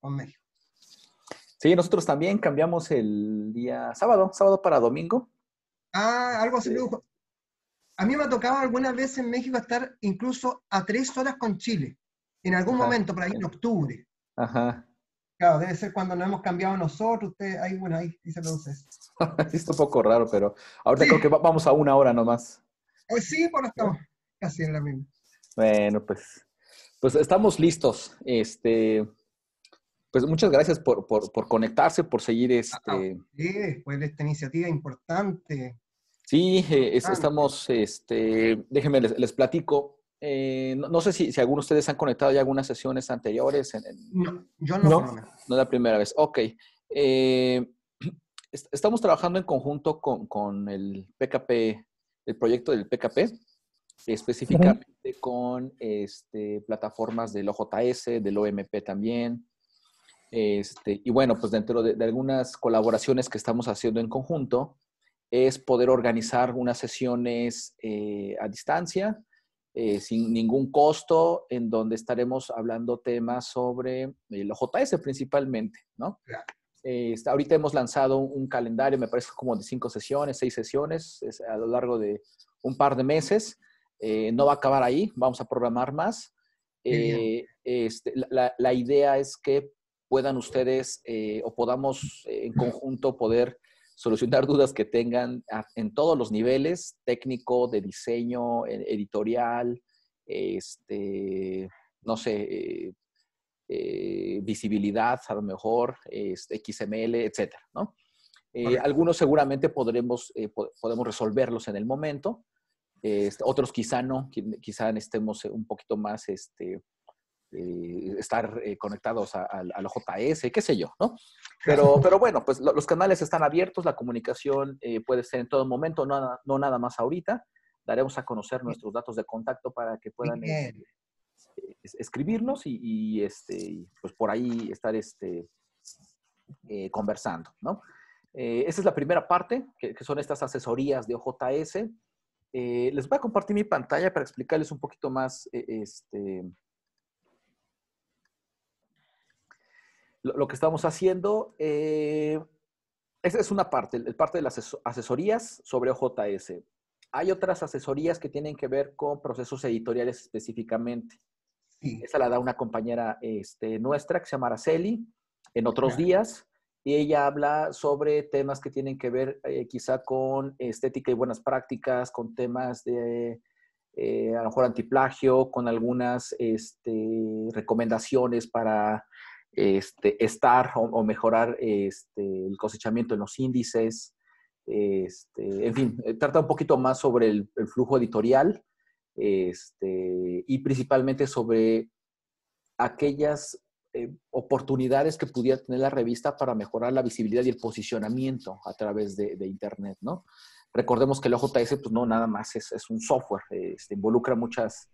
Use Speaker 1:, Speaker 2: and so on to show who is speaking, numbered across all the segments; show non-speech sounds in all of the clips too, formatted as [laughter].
Speaker 1: con México. Sí, nosotros también cambiamos el
Speaker 2: día sábado, sábado para domingo. Ah, algo así. A mí me ha tocado algunas veces en México estar incluso a tres horas con Chile, en algún momento, por ahí en octubre. Ajá. Claro, debe ser cuando no hemos cambiado nosotros, usted, ahí, bueno, ahí, dice entonces.
Speaker 1: [laughs] es un poco raro, pero ahorita creo que vamos a una hora nomás.
Speaker 2: Pues sí, por estamos casi en la misma.
Speaker 1: Bueno, pues, pues estamos listos. Este, pues muchas gracias por, por, por conectarse, por seguir este...
Speaker 2: Sí, pues esta iniciativa importante.
Speaker 1: Sí, eh, estamos, este, déjenme, les, les platico. Eh, no, sé si, si algunos de ustedes han conectado ya algunas sesiones anteriores.
Speaker 2: No, yo no. No, no es
Speaker 1: la primera vez. Ok. Eh, [clears throat] estamos trabajando en conjunto con, con, el PKP, el proyecto del PKP, específicamente con este, plataformas del OJS, del OMP también, este, y bueno, pues dentro de, algunas colaboraciones que estamos haciendo en conjunto, es poder organizar unas sesiones eh, a distancia, eh, sin ningún costo, en donde estaremos hablando temas sobre eh, el OJS principalmente, ¿no? ahorita hemos lanzado un, calendario, me parece como de cinco sesiones, seis sesiones, a lo largo de un par de meses. no va a acabar ahí, vamos a programar más. Este, la, la idea es que puedan ustedes eh, o podamos eh, en conjunto poder solucionar dudas que tengan en todos los niveles, técnico, de diseño, e, editorial, este, no sé, eh, visibilidad a lo mejor, este, XML, etcétera, algunos seguramente podremos, podemos resolverlos en el momento, este, otros quizá no, quizá estemos un poquito más este, eh, estar eh, conectados al OJS, qué sé yo, ¿no? Pero, [laughs] pero bueno, pues los canales están abiertos, la comunicación eh, puede ser en todo momento, no, nada más ahorita. Daremos a conocer nuestros datos de contacto para que puedan este, escribirnos y, este, pues por ahí estar este, conversando, ¿no? esa es la primera parte, que, que son estas asesorías de OJS. les voy a compartir mi pantalla para explicarles un poquito más este, lo, que estamos haciendo, eh, esa es una parte, el parte de las asesorías sobre OJS. Hay otras asesorías que tienen que ver con procesos editoriales específicamente. Esta Esa la da una compañera este, nuestra que se llama Araceli en otros días y ella habla sobre temas que tienen que ver eh, quizá con estética y buenas prácticas, con temas de eh, a lo mejor antiplagio, con algunas este, recomendaciones para este, estar o, mejorar este, el cosechamiento en los índices. Este, en fin, eh, trata un poquito más sobre el, flujo editorial este, y principalmente sobre aquellas eh, oportunidades que pudiera tener la revista para mejorar la visibilidad y el posicionamiento a través de, Internet, Recordemos que el OJS, pues no, nada más es, un software, involucra muchas,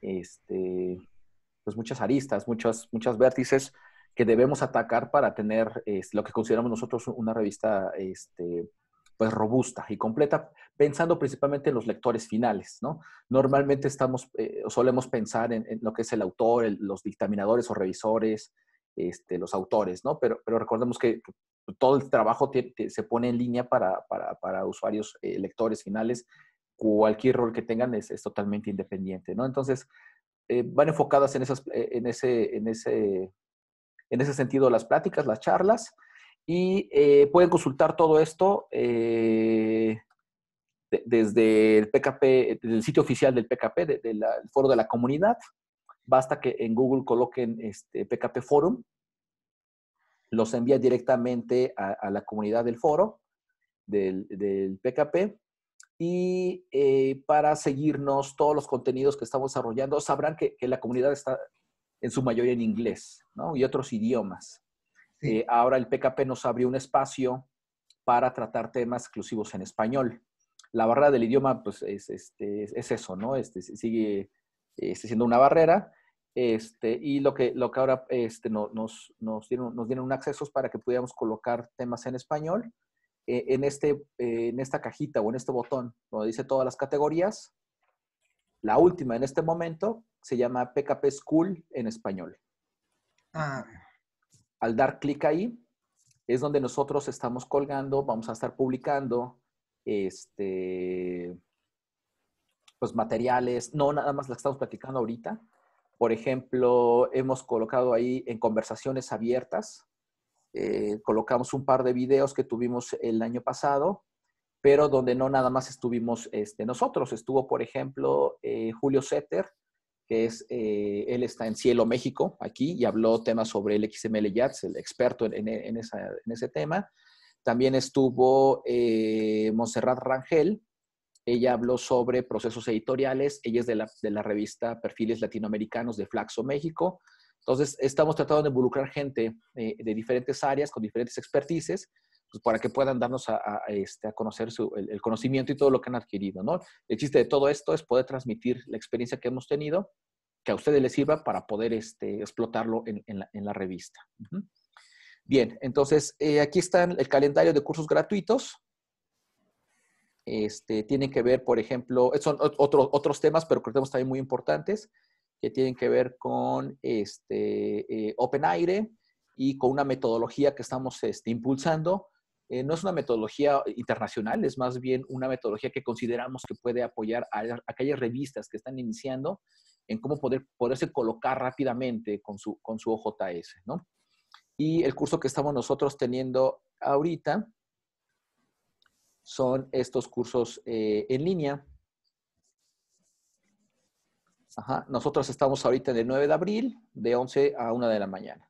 Speaker 1: pues muchas aristas, muchas, muchas vértices, que debemos atacar para tener lo que consideramos nosotros una revista este, pues robusta y completa, pensando principalmente en los lectores finales, ¿no? Normalmente estamos, eh, solemos pensar en, lo que es el autor, los dictaminadores o revisores, este, los autores, ¿no? Pero, pero recordemos que, todo el trabajo se pone en línea para, para, para usuarios, eh, lectores finales, cualquier rol que tengan es, totalmente independiente, ¿no? Entonces, eh, van enfocadas en, esas, en, ese, en ese en ese sentido las pláticas, las charlas, y eh, pueden consultar todo esto eh, desde el PKP, sitio oficial del PKP, del foro de la comunidad. Basta que en Google coloquen este PKP Forum, los envía directamente a, la comunidad del foro, del, PKP, y eh, para seguirnos todos los contenidos que estamos desarrollando, sabrán que la comunidad está en su mayoría en inglés y otros idiomas. Eh, ahora el PKP nos abrió un espacio para tratar temas exclusivos en español. La barrera del idioma, pues, es, este, es eso, ¿no? Este, sigue este, siendo una barrera. Este, y lo que, lo que ahora este, no, nos, nos, dieron, nos un accesos para que pudiéramos colocar temas en español eh, en, este, eh, en esta cajita o en este botón donde dice todas las categorías. La última en este momento se llama PKP School en español. Ah. Al dar clic ahí, es donde nosotros estamos colgando, vamos a estar publicando este, pues materiales, no nada más la estamos platicando ahorita. Por ejemplo, hemos colocado ahí en conversaciones abiertas, eh, colocamos un par de videos que tuvimos el año pasado, pero donde no nada más estuvimos este, nosotros. Estuvo, por ejemplo, eh, Julio Setter, que es, eh, él está en Cielo, México, aquí, y habló temas sobre el XML JATS, el experto en, ese tema. También estuvo eh, Montserrat Rangel, ella habló sobre procesos editoriales, ella es de la, revista Perfiles Latinoamericanos de Flaxo, México. Entonces, estamos tratando de involucrar gente eh, de diferentes áreas, con diferentes expertices, pues, para que puedan darnos a, este, conocer el, conocimiento y todo lo que han adquirido, ¿no? El chiste de todo esto es poder transmitir la experiencia que hemos tenido, que a ustedes les sirva para poder este, explotarlo en, la, revista. Bien, entonces eh, aquí está el calendario de cursos gratuitos. Este, tienen que ver, por ejemplo, eh, son otros temas, pero creemos también muy importantes, que tienen que ver con este, eh, Open Aire y con una metodología que estamos impulsando eh, no es una metodología internacional, es más bien una metodología que consideramos que puede apoyar a, aquellas revistas que están iniciando en cómo poder, poderse colocar rápidamente con su, con su OJS, Y el curso que estamos nosotros teniendo ahorita son estos cursos eh, en línea. Nosotros estamos ahorita el 9 de abril, de 11 a 1 de la mañana.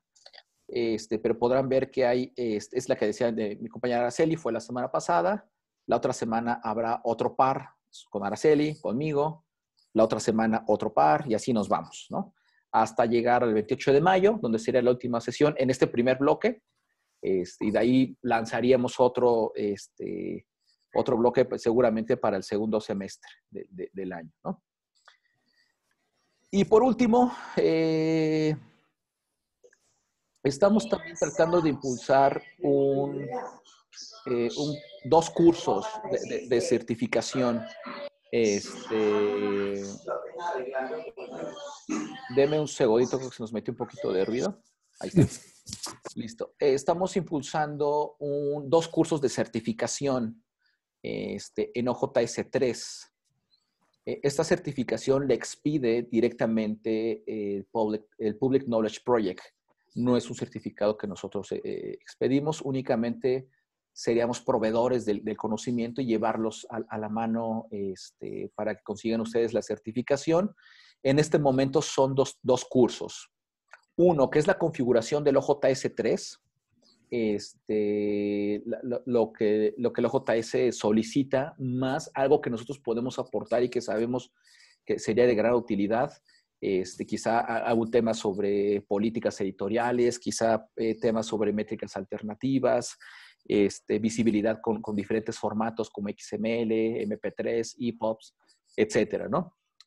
Speaker 1: Este, pero podrán ver que hay, este, es, la que decía mi compañera Araceli, fue la semana pasada, la otra semana habrá otro par con Araceli, conmigo, la otra semana otro par y así nos vamos, ¿no? Hasta llegar al 28 de mayo, donde sería la última sesión en este primer bloque, este, y de ahí lanzaríamos otro, este, otro bloque pues, seguramente para el segundo semestre del año, ¿no? Y por último, eh, Estamos también tratando de impulsar un, eh, dos cursos de, certificación. Este, deme un segundito, que se nos mete un poquito de ruido. Ahí está. Listo. Estamos impulsando dos cursos de certificación este, en OJS3. E, esta certificación le expide directamente el Public Knowledge Project, no es un certificado que nosotros eh, eh, expedimos, únicamente seríamos proveedores del, conocimiento y llevarlos a, la mano este, para que consigan ustedes la certificación. En este momento son dos, cursos. Uno, que es la configuración del OJS3, este, lo, que, lo que el OJS solicita, más algo que nosotros podemos aportar y que sabemos que sería de gran utilidad. Este, quizá algún tema sobre políticas editoriales, quizá eh, temas sobre métricas alternativas, este, visibilidad con, diferentes formatos como XML, MP3, EPUBs, etcétera,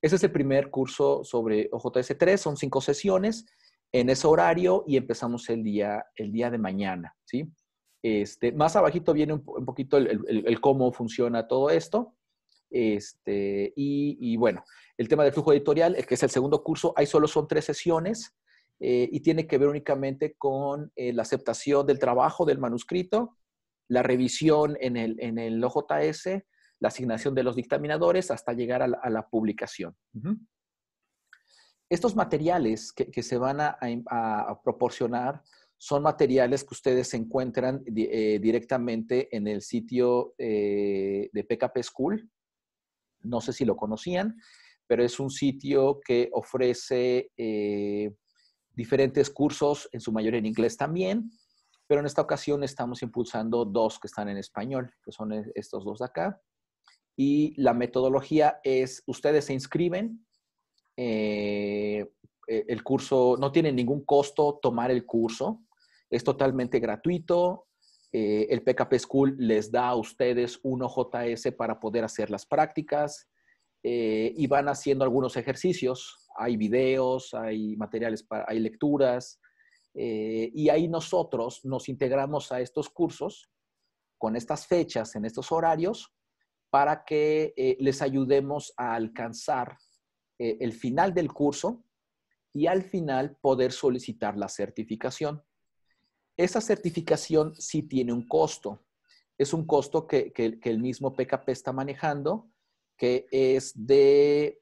Speaker 1: Ese es el primer curso sobre OJS3, son cinco sesiones en ese horario y empezamos el día, el día de mañana, ¿sí? Este, más abajito viene un, poquito el cómo funciona todo esto. Este, y, bueno, el tema del flujo editorial, que es el segundo curso, ahí solo son tres sesiones eh, y tiene que ver únicamente con eh, la aceptación del trabajo del manuscrito, la revisión en el, en el OJS, la asignación de los dictaminadores hasta llegar a la, publicación. Estos materiales que, se van a, proporcionar son materiales que ustedes encuentran eh, directamente en el sitio de PKP School no sé si lo conocían, pero es un sitio que ofrece eh, diferentes cursos, en su mayoría en inglés también, pero en esta ocasión estamos impulsando dos que están en español, que son e, estos dos de acá. Y la metodología es, ustedes se inscriben, eh, e, el curso, no tiene ningún costo tomar el curso, es totalmente gratuito, eh, el PKP School les da a ustedes un OJS para poder hacer las prácticas eh, y van haciendo algunos ejercicios. Hay videos, hay materiales, hay lecturas. Eh, y ahí nosotros nos integramos a estos cursos con estas fechas, en estos horarios, para que les ayudemos a alcanzar el final del curso y al final poder solicitar la certificación. Esa certificación sí tiene un costo. Es un costo que, el mismo PKP está manejando, que es de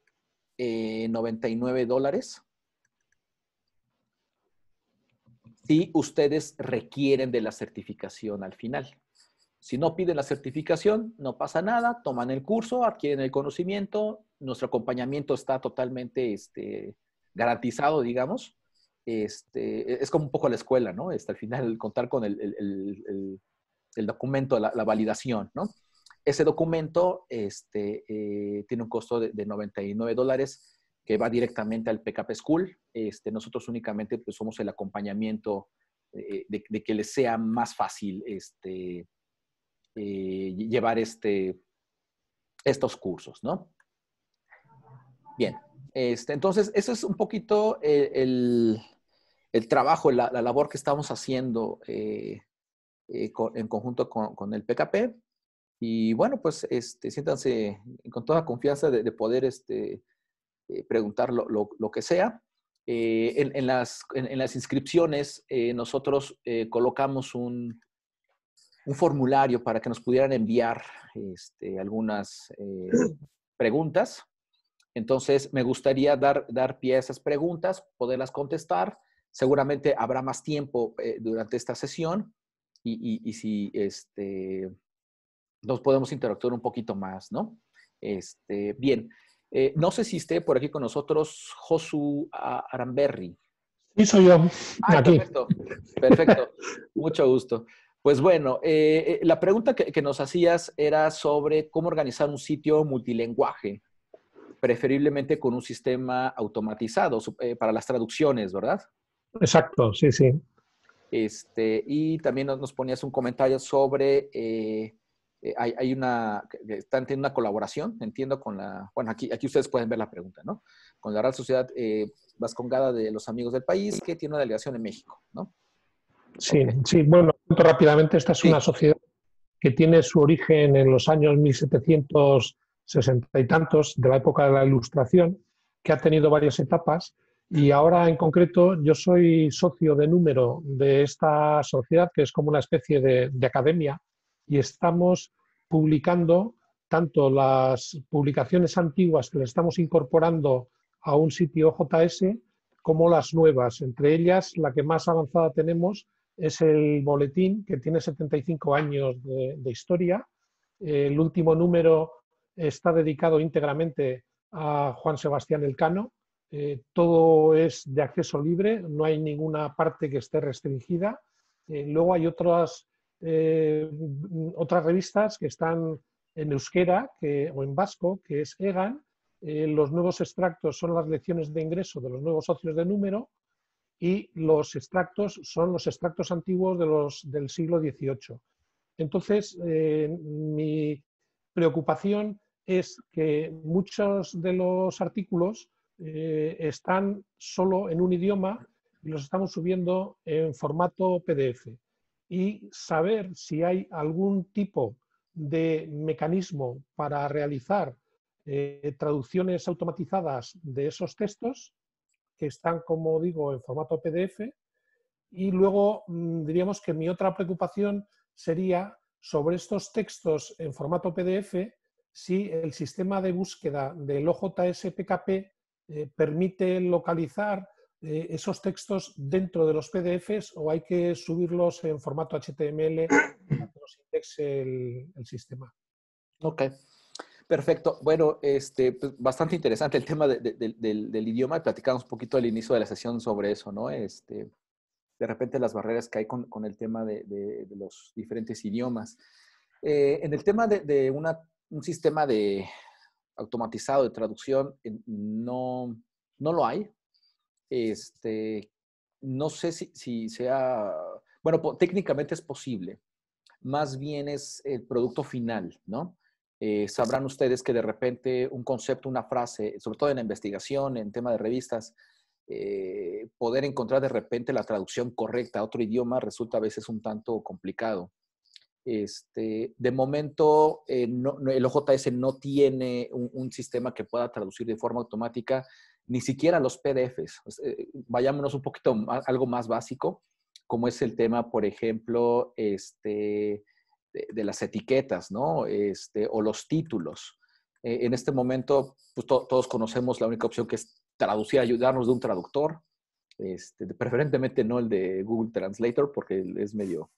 Speaker 1: 99 eh, dólares. Si ustedes requieren de la certificación al final. Si no piden la certificación, no pasa nada, toman el curso, adquieren el conocimiento, nuestro acompañamiento está totalmente este, garantizado, digamos este, es como un poco la escuela, ¿no? Este, al final contar con el, documento, la, validación, ¿no? Ese documento este, eh, tiene un costo de, 99 dólares que va directamente al PKP School. Este, nosotros únicamente pues, somos el acompañamiento eh, de, que les sea más fácil este, eh, llevar este, estos cursos, ¿no? Bien, este, entonces eso es un poquito el, el trabajo, la, labor que estamos haciendo eh, eh, en conjunto con, el PKP. Y bueno, pues este, siéntanse con toda confianza de, poder este, eh, preguntar lo, que sea. En, las, inscripciones nosotros colocamos un, formulario para que nos pudieran enviar este, algunas [clears throat] preguntas. Entonces, me gustaría dar, dar pie a esas preguntas, poderlas contestar Seguramente habrá más tiempo eh, durante esta sesión y, si este, nos podemos interactuar un poquito más, ¿no? Este, bien, eh, no sé si esté por aquí con nosotros Josu Aramberri.
Speaker 3: Sí, soy yo. Ah, perfecto,
Speaker 1: perfecto. Mucho gusto. Pues bueno, eh, la pregunta que, nos hacías era sobre cómo organizar un sitio multilenguaje, preferiblemente con un sistema automatizado para las traducciones, ¿verdad?
Speaker 3: Exacto, sí, sí.
Speaker 1: Este, y también nos ponías un comentario sobre, eh, eh, hay, una, están teniendo una colaboración, entiendo, con la, bueno, aquí, aquí ustedes pueden ver la pregunta, ¿no? Con la Real Sociedad eh, Vascongada de los Amigos del País, que tiene una delegación en México,
Speaker 3: ¿no? Sí, sí, bueno, rápidamente, esta es una sociedad que tiene su origen en los años 1760 y tantos, de la época de la Ilustración, que ha tenido varias etapas y ahora en concreto yo soy socio de número de esta sociedad, que es como una especie de, academia, y estamos publicando tanto las publicaciones antiguas que le estamos incorporando a un sitio JS, como las nuevas. Entre ellas, la que más avanzada tenemos es el boletín, que tiene 75 años de historia. El último número está dedicado íntegramente a Juan Sebastián Elcano, eh, todo es de acceso libre, no hay ninguna parte que esté restringida. Eh, luego hay otras, eh, otras revistas que están en euskera o en vasco, que es EGAN. los nuevos extractos son las lecciones de ingreso de los nuevos socios de número y los extractos son los extractos antiguos de los, del siglo XVIII. Entonces, mi preocupación es que muchos de los artículos eh, están solo en un idioma y los estamos subiendo en formato PDF. Y saber si hay algún tipo de mecanismo para realizar eh, traducciones automatizadas de esos textos, que están, como digo, en formato PDF. Y luego mm, diríamos que mi otra preocupación sería sobre estos textos en formato PDF si el sistema de búsqueda del OJSPKP eh, permite localizar eh, esos textos dentro de los PDFs o hay que subirlos en formato HTML para que los indexe el, sistema. Ok.
Speaker 1: Perfecto. Bueno, este, pues, bastante interesante el tema del, idioma. Platicamos un poquito al inicio de la sesión sobre eso, ¿no? Este, de repente las barreras que hay con, el tema de, los diferentes idiomas. Eh, en el tema de, un sistema de, automatizado de traducción eh, no, no lo hay. Este, no sé si, si sea, bueno, técnicamente es posible, más bien es el producto final, ¿no? Eh, sabrán ustedes que de repente un concepto, una frase, sobre todo en la investigación, en tema de revistas, eh, poder encontrar de repente la traducción correcta a otro idioma resulta a veces un tanto complicado. Este, de momento, eh, el OJS no tiene un, sistema que pueda traducir de forma automática ni siquiera los PDFs. Eh, vayámonos un poquito a algo más básico, como es el tema, por ejemplo, este, de, las etiquetas, Este, o los títulos. Eh, en este momento, pues, todos conocemos la única opción que es traducir, ayudarnos de un traductor, este, preferentemente no el de Google Translator porque es medio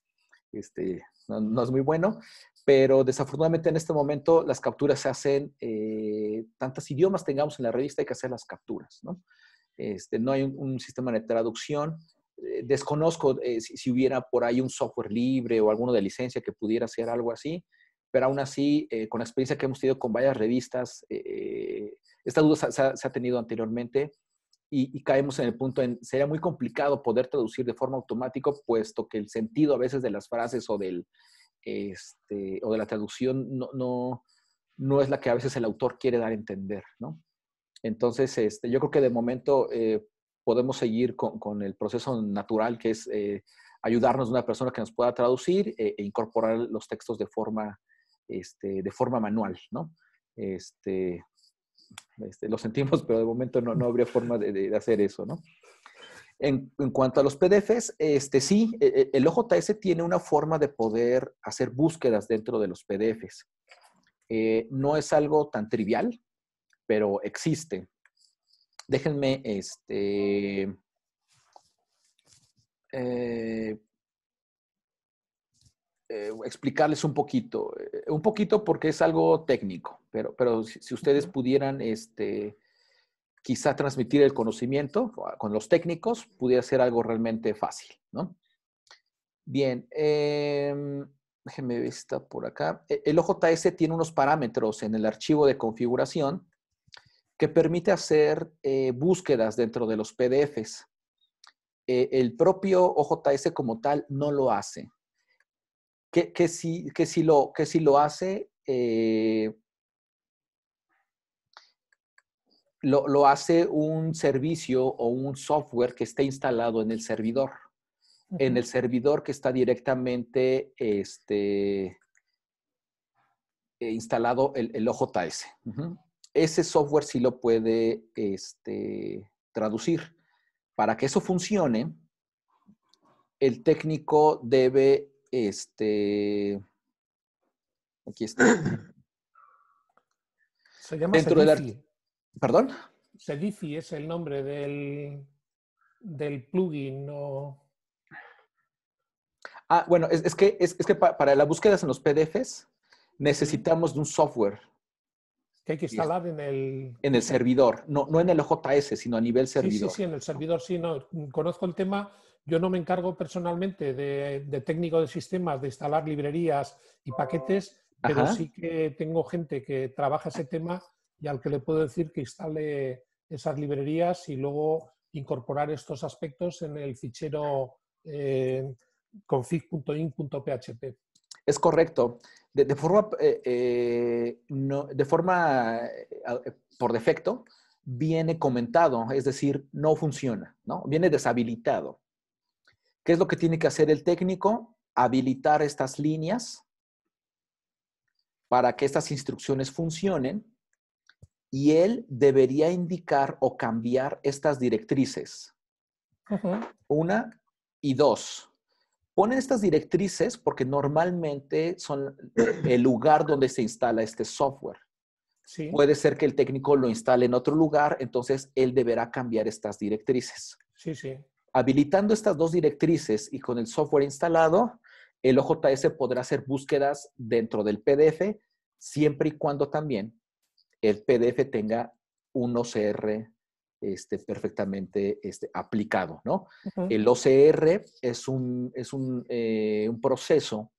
Speaker 1: este, no, es muy bueno, pero desafortunadamente en este momento las capturas se hacen, eh, tantos idiomas tengamos en la revista, hay que hacer las capturas, ¿no? Este, no hay un, sistema de traducción. Eh, desconozco eh, si, hubiera por ahí un software libre o alguno de licencia que pudiera hacer algo así, pero aún así, con la experiencia que hemos tenido con varias revistas, esta duda se ha tenido anteriormente y, caemos en el punto en, sería muy complicado poder traducir de forma automática, puesto que el sentido a veces de las frases o, del, este, o de la traducción no, no, no, es la que a veces el autor quiere dar a entender, ¿no? Entonces, este, yo creo que de momento eh, podemos seguir con, con, el proceso natural que es eh, ayudarnos a una persona que nos pueda traducir eh, e incorporar los textos de forma, este, de forma manual, ¿no? Este, este, lo sentimos, pero de momento no, no habría forma de, hacer eso, ¿no? En, cuanto a los PDFs, este, sí, e, e, el OJS tiene una forma de poder hacer búsquedas dentro de los PDFs. Eh, no es algo tan trivial, pero existe. Déjenme, este, eh, eh, explicarles un poquito, eh, un poquito porque es algo técnico, pero, pero si, ustedes pudieran este, quizá transmitir el conocimiento ah, con los técnicos, pudiera ser algo realmente fácil, Bien, eh, déjenme ver esta por acá. E, el OJS tiene unos parámetros en el archivo de configuración que permite hacer eh, búsquedas dentro de los PDFs. el propio OJS como tal no lo hace que, si, lo, que si lo hace, eh, lo, hace un servicio o un software que esté instalado en el servidor, en el servidor que está directamente este, eh, instalado el, el OJS. Ese software sí lo puede este, traducir. Para que eso funcione, el técnico debe este. Aquí está. [coughs]
Speaker 3: Se llama Dentro Sedifi. ¿Perdón? Sedifi es el nombre del, del plugin
Speaker 1: Ah, bueno, es, que, que para las búsquedas en los PDFs necesitamos de un software.
Speaker 3: Que hay que instalar en el...
Speaker 1: En el servidor, no, no en el OJS, sino a nivel servidor. Sí, sí, sí
Speaker 3: en el servidor, sí, no. Conozco el tema yo no me encargo personalmente de, técnico de sistemas, de instalar librerías y paquetes, pero sí que tengo gente que trabaja ese tema y al que le puedo decir que instale esas librerías y luego incorporar estos aspectos en el fichero eh, config.in.php.
Speaker 1: Es correcto. De, forma, de forma eh, eh, eh, por defecto, viene comentado, es decir, no funciona, ¿no? Viene deshabilitado. ¿Qué es lo que tiene que hacer el técnico? Habilitar estas líneas para que estas instrucciones funcionen y él debería indicar o cambiar estas directrices. Una y dos. Ponen estas directrices porque normalmente son el lugar donde se instala este software. Puede ser que el técnico lo instale en otro lugar, entonces él deberá cambiar estas directrices. Sí, sí. Habilitando estas dos directrices y con el software instalado, el OJS podrá hacer búsquedas dentro del PDF, siempre y cuando también el PDF tenga un OCR este, perfectamente este, aplicado, ¿no? El OCR es, un, es eh, un, proceso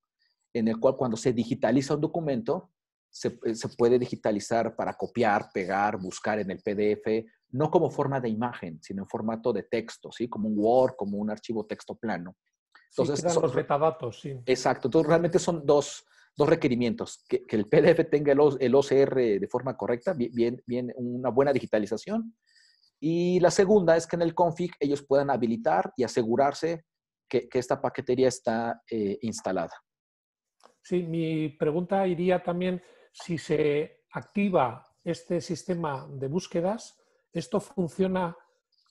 Speaker 1: en el cual cuando se digitaliza un documento, se, eh, se, puede digitalizar para copiar, pegar, buscar en el PDF, no como forma de imagen, sino en formato de texto, ¿sí? Como un Word, como un archivo texto plano.
Speaker 3: Entonces, los metadatos,
Speaker 1: Exacto. Entonces, realmente son dos, dos requerimientos. Que, el PDF tenga el, OCR de forma correcta, bien, una buena digitalización. Y la segunda es que en el config ellos puedan habilitar y asegurarse que, esta paquetería está eh, instalada.
Speaker 3: Sí, mi pregunta iría también si se activa este sistema de búsquedas, ¿Esto funciona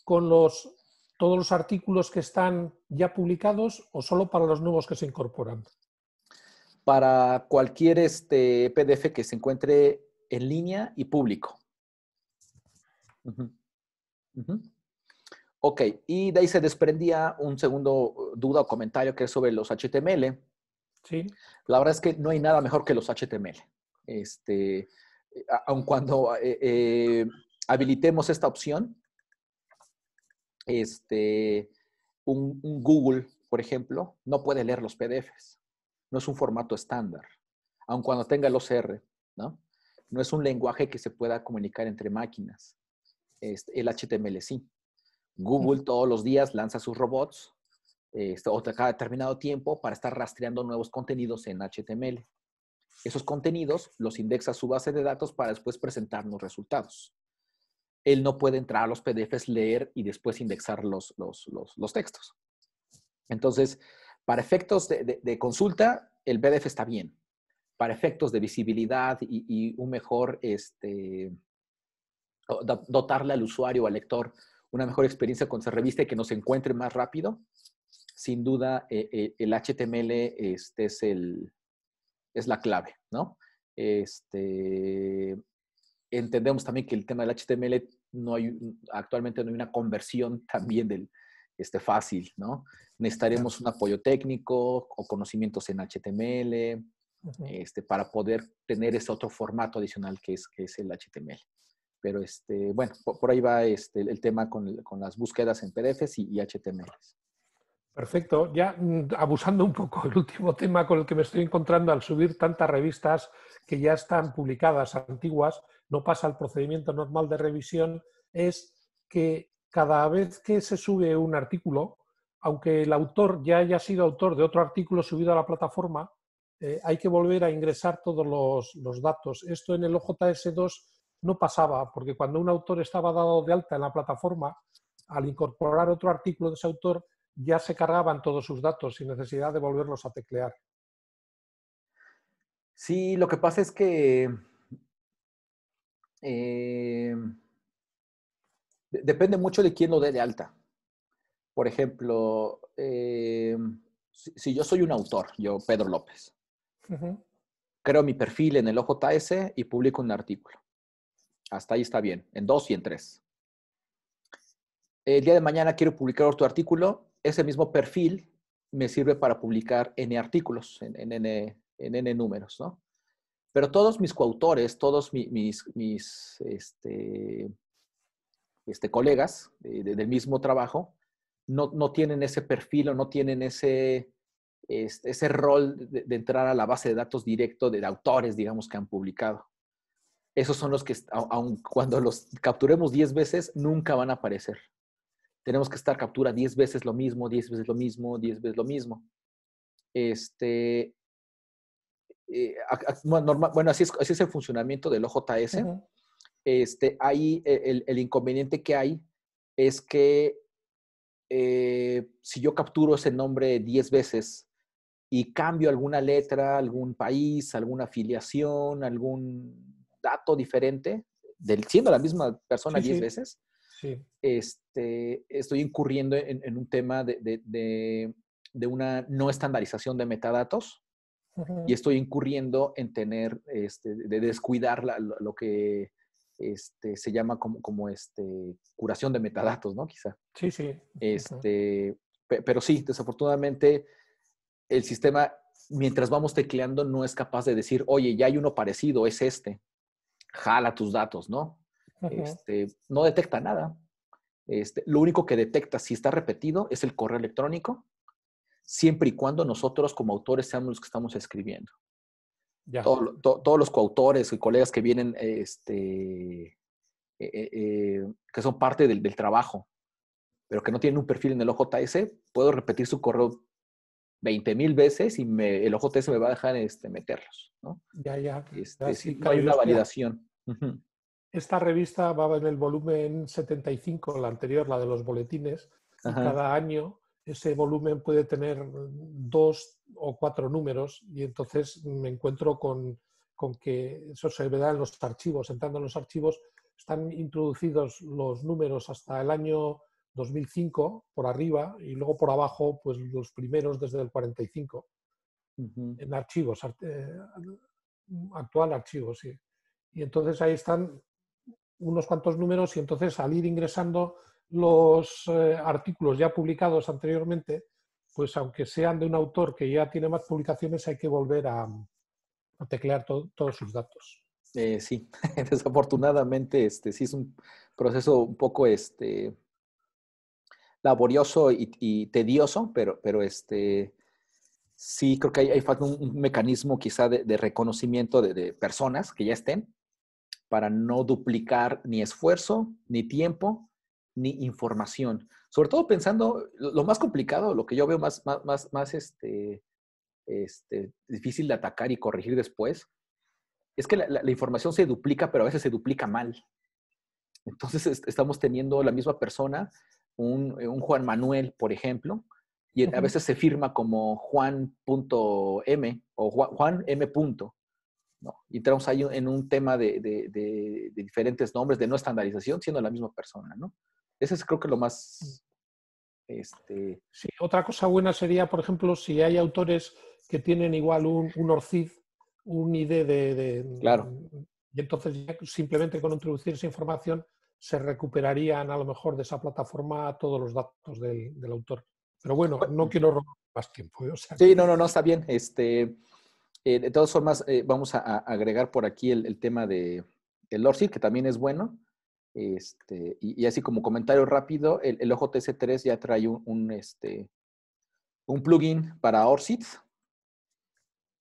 Speaker 3: con los, todos los artículos que están ya publicados o solo para los nuevos que se incorporan?
Speaker 1: Para cualquier este PDF que se encuentre en línea y público. Ok, y de ahí se desprendía un segundo duda o comentario que es sobre los HTML. Sí. La verdad es que no hay nada mejor que los HTML. Este, aun cuando eh, eh, habilitemos esta opción, este, un, Google, por ejemplo, no puede leer los PDFs. No es un formato estándar, aun cuando tenga los OCR, ¿no? No es un lenguaje que se pueda comunicar entre máquinas. Este, el HTML sí. Google todos los días lanza sus robots este, o cada determinado tiempo para estar rastreando nuevos contenidos en HTML. Esos contenidos los indexa su base de datos para después presentarnos resultados él no puede entrar a los PDFs, leer y después indexar los, los, textos. Entonces, para efectos de, consulta, el PDF está bien. Para efectos de visibilidad y, un mejor, este, dotarle al usuario, al lector, una mejor experiencia con esa revista y que nos encuentre más rápido, sin duda eh, eh, el HTML este, es, el, es la clave, ¿no? Este, entendemos también que el tema del HTML no hay, actualmente no hay una conversión también del, este, fácil, ¿no? Necesitaremos un apoyo técnico o conocimientos en HTML este, para poder tener ese otro formato adicional que es, que es el HTML. Pero este, bueno, por, ahí va este, el, tema con, con, las búsquedas en PDFs y, y HTML.
Speaker 3: Perfecto. Ya mm, abusando un poco el último tema con el que me estoy encontrando al subir tantas revistas que ya están publicadas, antiguas, no pasa el procedimiento normal de revisión, es que cada vez que se sube un artículo, aunque el autor ya haya sido autor de otro artículo subido a la plataforma, eh, hay que volver a ingresar todos los datos. Esto en el OJS2 no pasaba, porque cuando un autor estaba dado de alta en la plataforma, al incorporar otro artículo de ese autor, ya se cargaban todos sus datos sin necesidad de volverlos a teclear.
Speaker 1: Sí, lo que pasa es que Em, depende mucho de quién lo dé de alta. Por ejemplo, em, si, yo soy un autor, yo Pedro López, creo mi perfil en el OJS y publico un artículo. Hasta ahí está bien, en dos y en tres. El día de mañana quiero publicar otro artículo, ese mismo perfil me sirve para publicar N artículos, en N números, ¿no? Pero todos mis coautores, todos mis, mis, mis este, este, colegas del mismo trabajo, no, no, tienen ese perfil o no tienen ese, este, ese rol de, entrar a la base de datos directo de autores, digamos, que han publicado. Esos son los que, aun cuando los capturemos 10 veces, nunca van a aparecer. Tenemos que estar captura 10 veces lo mismo, 10 veces lo mismo, 10 veces lo mismo. Este, eh, bueno, así es, el funcionamiento del OJS. este, ahí e, el, inconveniente que hay es que eh, si yo capturo ese nombre 10 veces y cambio alguna letra, algún país, alguna afiliación, algún dato diferente, del, siendo la misma persona 10 veces, este, estoy incurriendo en, un tema de una no estandarización de metadatos y estoy incurriendo en tener, este, de descuidar lo, que este, se llama como, este, curación de metadatos, ¿no? Quizá. Sí, sí. Este, Pero sí, desafortunadamente, el sistema, mientras vamos tecleando, no es capaz de decir, oye, ya hay uno parecido, es este. Jala tus datos, ¿no? este, no detecta nada. Este, lo único que detecta si está repetido es el correo electrónico siempre y cuando nosotros como autores seamos los que estamos escribiendo. Ya. todos los coautores y colegas que vienen, este, eh, eh, eh, que son parte del, trabajo, pero que no tienen un perfil en el OJS, puedo repetir su correo 20.000 mil veces y el OJS me va a dejar este, meterlos. ¿no?
Speaker 3: Ya, ya. Este, hay una validación. Esta revista va en el volumen 75, la anterior, la de los boletines, cada año ese volumen puede tener dos o cuatro números y entonces me encuentro con, con que eso se verá en los archivos. Entrando en los archivos están introducidos los números hasta el año 2005 por arriba y luego por abajo pues los primeros desde el 45 en archivos, eh, actual archivos, Y entonces ahí están unos cuantos números y entonces al ir ingresando los eh, artículos ya publicados anteriormente, pues aunque sean de un autor que ya tiene más publicaciones, hay que volver a, teclear todos sus datos.
Speaker 1: Eh, sí, [laughs] desafortunadamente, este sí es un proceso un poco este, laborioso y, tedioso, pero, pero este, sí creo que hay, falta un, mecanismo quizá de, reconocimiento de, de, personas que ya estén para no duplicar ni esfuerzo ni tiempo ni información. Sobre todo pensando, lo más complicado, lo que yo veo más, más, más, este, este, difícil de atacar y corregir después, es que la, información se duplica, pero a veces se duplica mal. Entonces estamos teniendo la misma persona, un, Juan Manuel, por ejemplo, y a veces se firma como Juan.m o Juan, M. ¿no? Y entramos ahí en un tema de, de, diferentes nombres, de no estandarización, siendo la misma persona, ¿no? Ese es creo que lo más... Este... Sí,
Speaker 3: otra cosa buena sería, por ejemplo, si hay autores que tienen igual un, un ORCID, un ID de... claro. Y entonces simplemente con introducir esa información se recuperarían a lo mejor de esa plataforma todos los datos del, del autor. Pero bueno, no quiero robar más tiempo. ¿eh? O sea, sí, no,
Speaker 1: no, no, está bien. Este, eh, de todas formas, eh, vamos a, agregar por aquí el, tema de el ORCID, que también es bueno. Este, y, así como comentario rápido, el, el tc 3 ya trae un, este, un plugin para ORCID,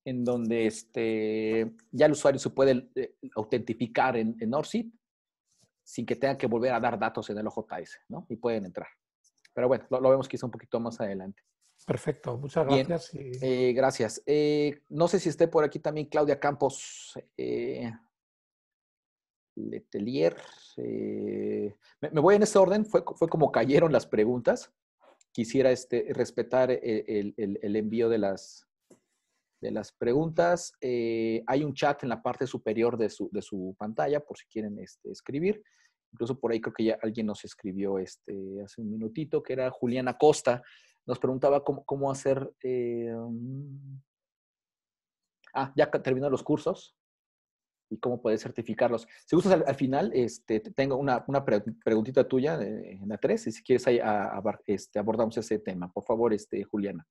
Speaker 1: en donde este, ya el usuario se puede eh, autentificar en, en ORCID sin que tenga que volver a dar datos en el OJS, ¿no? Y pueden entrar. Pero bueno, lo, vemos quizá un poquito más adelante.
Speaker 3: Perfecto, muchas gracias. Eh,
Speaker 1: gracias. Eh, no sé si esté por aquí también Claudia Campos. Letelier. Eh, me, voy en ese orden, fue, fue, como cayeron las preguntas. Quisiera este, respetar eh, el, envío de las, de las preguntas. Eh, hay un chat en la parte superior de su, de su pantalla por si quieren este, escribir. Incluso por ahí creo que ya alguien nos escribió este, hace un minutito, que era Juliana Costa. Nos preguntaba cómo, hacer... Mm, ah, ya terminó los cursos y cómo puedes certificarlos. Si gustas al, final, este, tengo una, preguntita tuya en la 3 y si quieres ahí este, abordamos ese tema. Por favor, este, Juliana.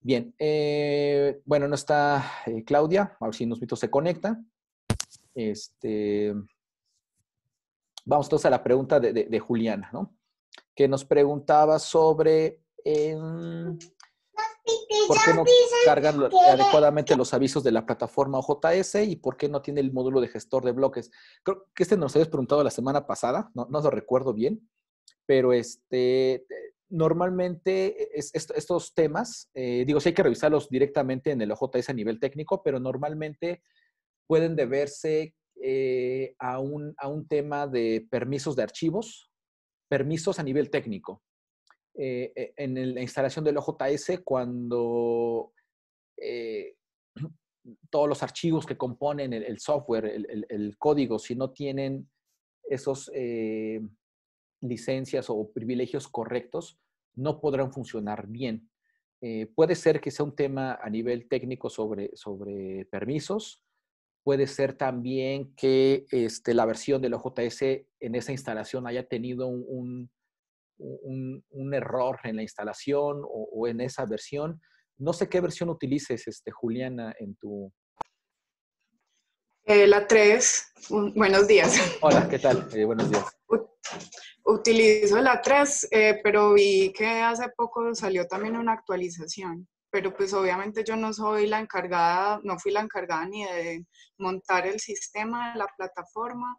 Speaker 1: Bien, eh, bueno, no está eh, Claudia, a ver si nos mito se conecta. Este, vamos entonces a la pregunta de, Juliana, ¿no? Que nos preguntaba sobre em, ¿Por qué no cargan adecuadamente los avisos de la plataforma OJS y por qué no tiene el módulo de gestor de bloques? Creo que este nos habías preguntado la semana pasada, no, lo recuerdo bien, pero este, normalmente estos temas, eh, digo, sí hay que revisarlos directamente en el OJS a nivel técnico, pero normalmente pueden deberse eh, a un tema de permisos de archivos, permisos a nivel técnico. Eh, eh, en la instalación del OJS cuando eh, [clears throat] todos los archivos que componen el, software, el, código, si no tienen esas licencias o privilegios correctos, no podrán funcionar bien. puede ser que sea un tema a nivel técnico sobre, sobre permisos, puede ser también que este, la versión del OJS en esa instalación haya tenido un un, error en la instalación o, en esa versión. No sé qué versión utilices, este, Juliana, en tu...
Speaker 4: Eh, la 3, buenos días. [laughs]
Speaker 1: Hola, ¿qué tal? Eh, buenos días.
Speaker 4: Utilizo la 3, eh, pero vi que hace poco salió también una actualización pero pues obviamente yo no soy la encargada, no fui la encargada ni de montar el sistema la plataforma,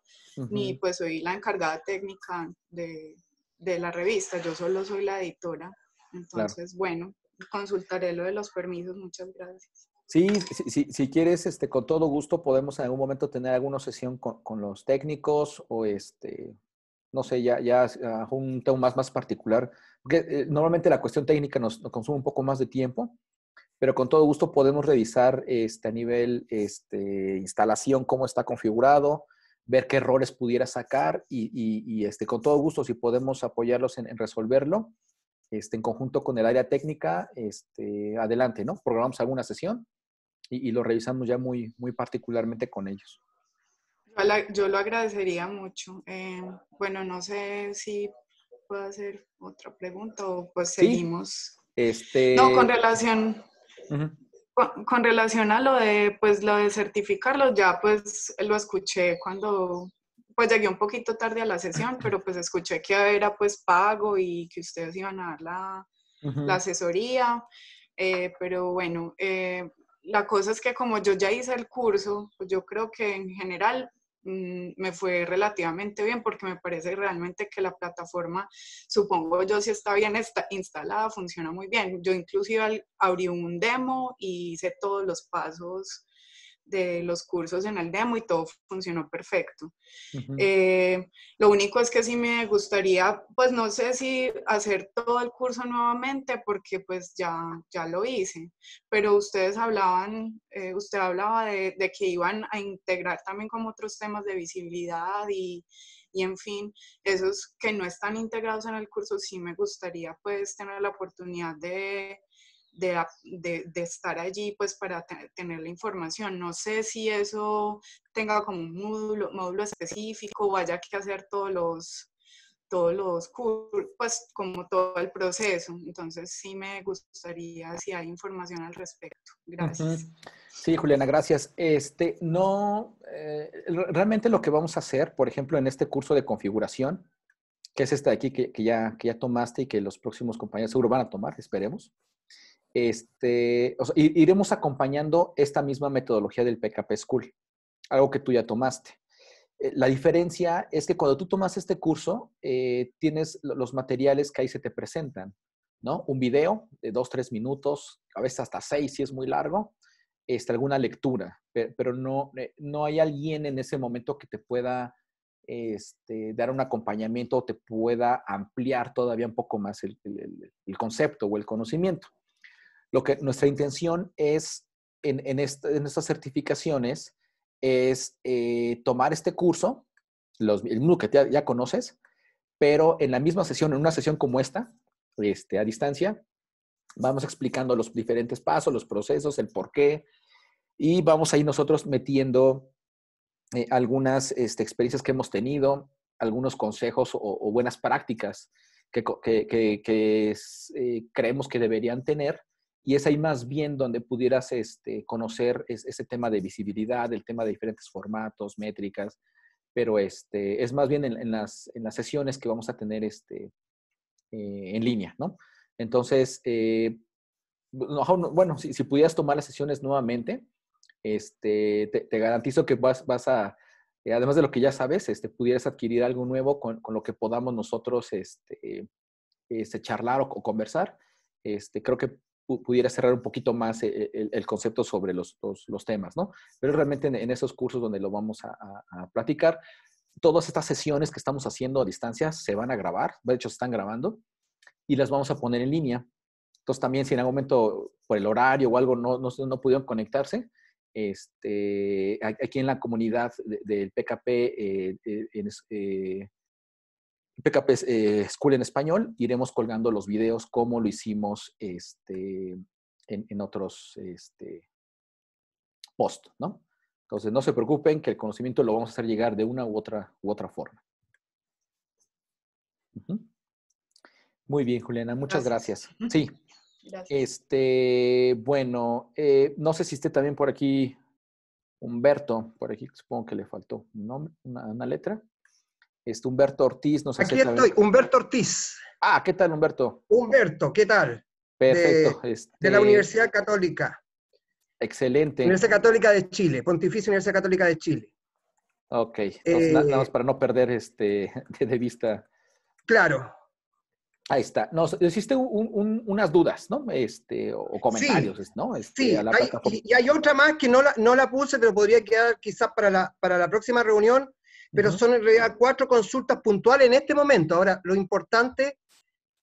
Speaker 4: ni pues soy la encargada técnica de, de la revista, yo solo soy la editora. Entonces, bueno, consultaré lo de los permisos, muchas gracias.
Speaker 1: Sí, si, si, quieres, este, con todo gusto podemos en algún momento tener alguna sesión con, los técnicos o este, no sé, ya, ya ah, un tema más, más particular. Porque, eh, normalmente la cuestión técnica nos, nos, consume un poco más de tiempo, pero con todo gusto podemos revisar este, a nivel este, instalación cómo está configurado, ver qué errores pudiera sacar y, este, con todo gusto, si podemos apoyarlos en, resolverlo, este, en conjunto con el área técnica, este, adelante, ¿no? Programamos alguna sesión y, lo revisamos ya muy, muy particularmente con ellos.
Speaker 4: Yo lo agradecería mucho. Eh, bueno, no sé si puedo hacer otra pregunta o pues seguimos.
Speaker 1: este... No, con
Speaker 4: relación, con, relación a lo de, pues, lo de certificarlo, ya pues lo escuché cuando, pues llegué un poquito tarde a la sesión, pero pues escuché que era pues pago y que ustedes iban a dar la, asesoría, eh, pero bueno, eh, la cosa es que como yo ya hice el curso, pues yo creo que en general Mm, me fue relativamente bien porque me parece realmente que la plataforma, supongo yo, si está bien instalada, funciona muy bien. Yo inclusive abrí un demo y hice todos los pasos de los cursos en el demo y todo funcionó perfecto. Eh, lo único es que sí me gustaría, pues no sé si hacer todo el curso nuevamente porque pues ya, ya lo hice, pero ustedes hablaban, eh, usted hablaba de, que iban a integrar también como otros temas de visibilidad y, y en fin, esos que no están integrados en el curso, sí me gustaría pues tener la oportunidad de de, estar allí pues para tener la información. No sé si eso tenga como un módulo, módulo específico o haya que hacer todos los, todos los cursos, pues como todo el proceso. Entonces sí me gustaría si hay información al respecto. Gracias.
Speaker 1: Sí, Juliana, gracias. Este, no, eh, realmente lo que vamos a hacer, por ejemplo, en este curso de configuración, que es este de aquí que, que, ya, que ya tomaste y que los próximos compañeros seguro van a tomar, esperemos este, o iremos acompañando esta misma metodología del PKP School, algo que tú ya tomaste. Eh, la diferencia es que cuando tú tomas este curso, eh, tienes los materiales que ahí se te presentan, ¿no? Un video de dos, tres minutos, a veces hasta seis si es muy largo, este, alguna lectura, pero, eh, no, hay alguien en ese momento que te pueda este, dar un acompañamiento o te pueda ampliar todavía un poco más el concepto o el conocimiento. Lo que nuestra intención es en, estas certificaciones es eh, tomar este curso, los, el mundo que ya, conoces, pero en la misma sesión, en una sesión como esta, este, a distancia, vamos explicando los diferentes pasos, los procesos, el por qué, y vamos ahí nosotros metiendo eh, algunas este, experiencias que hemos tenido, algunos consejos o, buenas prácticas que, eh, creemos que deberían tener y es ahí más bien donde pudieras este, conocer ese tema de visibilidad, el tema de diferentes formatos, métricas, pero este, es más bien en, las, sesiones que vamos a tener este, eh, en línea, ¿no? Entonces, eh, bueno, si, pudieras tomar las sesiones nuevamente, este, te, garantizo que vas, vas a, eh, además de lo que ya sabes, este, pudieras adquirir algo nuevo con, lo que podamos nosotros este, este charlar o, o conversar. Este, creo que pudiera cerrar un poquito más eh, el, concepto sobre los, temas, ¿no? Pero realmente en, esos cursos donde lo vamos a, platicar, todas estas sesiones que estamos haciendo a distancia se van a grabar, de hecho se están grabando, y las vamos a poner en línea. Entonces también si en algún momento por el horario o algo no, no, pudieron conectarse, este, aquí en la comunidad del PKP PKP eh, School en español, iremos colgando los videos como lo hicimos este, en, otros este, posts, ¿no? Entonces, no se preocupen que el conocimiento lo vamos a hacer llegar de una u otra, u otra forma. Muy bien, Juliana, muchas gracias. Sí. Este, bueno, eh, no sé si esté también por aquí Humberto, por aquí supongo que le faltó una letra. Este, Humberto Ortiz nos Aquí estoy,
Speaker 2: Humberto Ortiz. Ah, ¿qué tal, Humberto? Humberto, ¿qué tal? Perfecto. Este, de, la Universidad Católica. Excelente. Universidad Católica de Chile, Pontificia Universidad Católica de Chile.
Speaker 1: Ok, eh, nada más para no perder este, [laughs] de vista. Claro. Ahí está. Nos hiciste unas dudas, ¿no? Este, o comentarios, ¿no? Este, sí,
Speaker 2: y, hay otra más que no la, no la puse, pero podría quedar quizás para la, para la próxima reunión, pero son en realidad cuatro consultas puntuales en este momento. Ahora, lo importante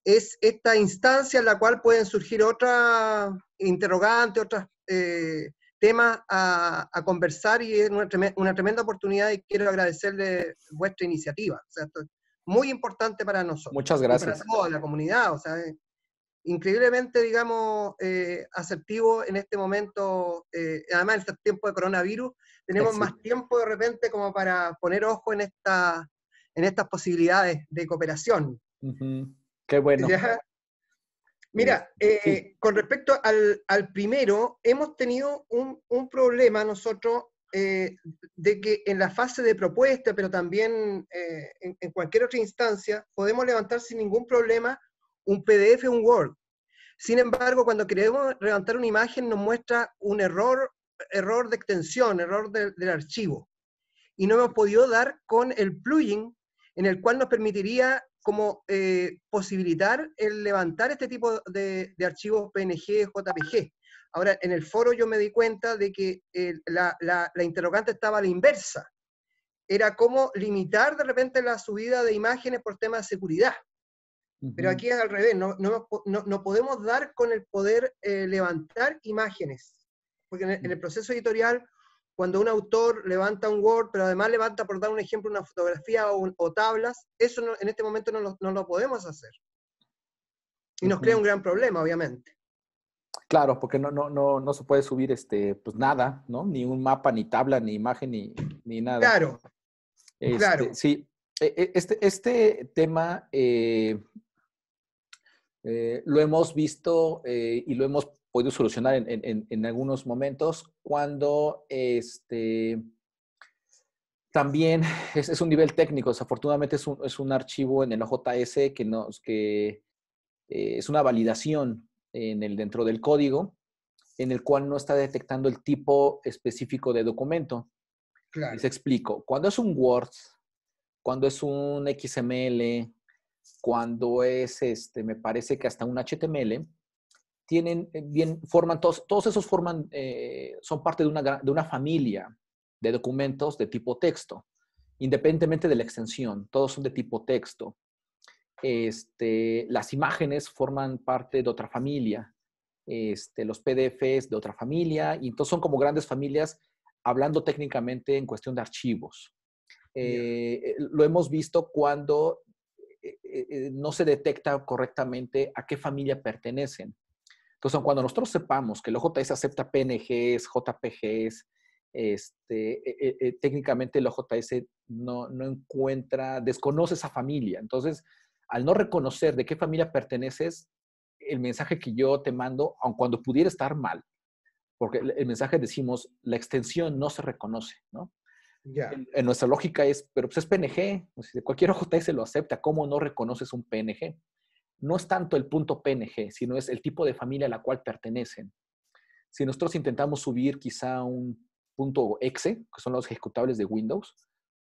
Speaker 2: es esta instancia en la cual pueden surgir otras interrogantes, otros eh, temas a, conversar y es una, tremenda, oportunidad y quiero agradecerle vuestra iniciativa. O sea, es muy importante para nosotros. Muchas gracias. Y para toda la comunidad. O sea, increíblemente, digamos, eh, asertivo en este momento, eh, además en este tiempo de coronavirus, tenemos más tiempo de repente como para poner ojo en, esta, en estas posibilidades de cooperación. Qué bueno. Mira, eh, con respecto al, primero, hemos tenido un, problema nosotros eh, de que en la fase de propuesta, pero también en, en cualquier otra instancia, podemos levantar sin ningún problema un PDF un Word. Sin embargo, cuando queremos levantar una imagen nos muestra un error, error de extensión, error del archivo. Y no hemos podido dar con el plugin en el cual nos permitiría como eh, posibilitar el levantar este tipo de, archivos PNG, JPG. Ahora, en el foro yo me di cuenta de que eh, la, interrogante estaba a la inversa. Era cómo limitar de repente la subida de imágenes por temas de seguridad. Pero aquí es al revés, no, podemos dar con el poder eh, levantar imágenes, porque en el, mm. proceso editorial, cuando un autor levanta un Word, pero además levanta, por dar un ejemplo, una fotografía o, tablas, eso en este momento no lo, podemos hacer. Y nos crea un gran problema, obviamente.
Speaker 1: Claro, porque no, no, no, se puede subir este, pues nada, ¿no? Ni un mapa, ni tabla, ni imagen, ni, nada. Claro. claro. Este, sí. E, e, este, este tema eh, eh, lo hemos visto eh, y lo hemos podido solucionar en, algunos momentos cuando este, también [laughs] es, un nivel técnico. Desafortunadamente es, un, un, archivo en el OJS que, nos, que eh, es una validación en el, dentro del código en el cual no está detectando el tipo específico de documento. Les explico. Cuando es un Word, cuando es un XML, cuando es, este, me parece que hasta un HTML, tienen eh, bien, forman, todos, todos esos forman, eh, son parte de una, de una familia de documentos de tipo texto, independientemente de la extensión, todos son de tipo texto. Este, las imágenes forman parte de otra familia, este, los PDFs de otra familia, y entonces son como grandes familias hablando técnicamente en cuestión de archivos. Eh, lo hemos visto cuando eh, eh, eh, no se detecta correctamente a qué familia pertenecen. Entonces, cuando nosotros sepamos que el OJS acepta PNGs, JPGs, este, técnicamente el OJS no, no encuentra, desconoce esa familia. Entonces, al no reconocer de qué familia perteneces, el mensaje que yo te mando, aun cuando pudiera estar mal, porque el mensaje decimos, la extensión no se reconoce, ¿no? En, nuestra lógica es, pero pues es PNG, cualquier OJS lo acepta, ¿cómo no reconoces un PNG? No es tanto el punto PNG, sino es el tipo de familia a la cual pertenecen. Si nosotros intentamos subir quizá un punto exe, que son los ejecutables de Windows,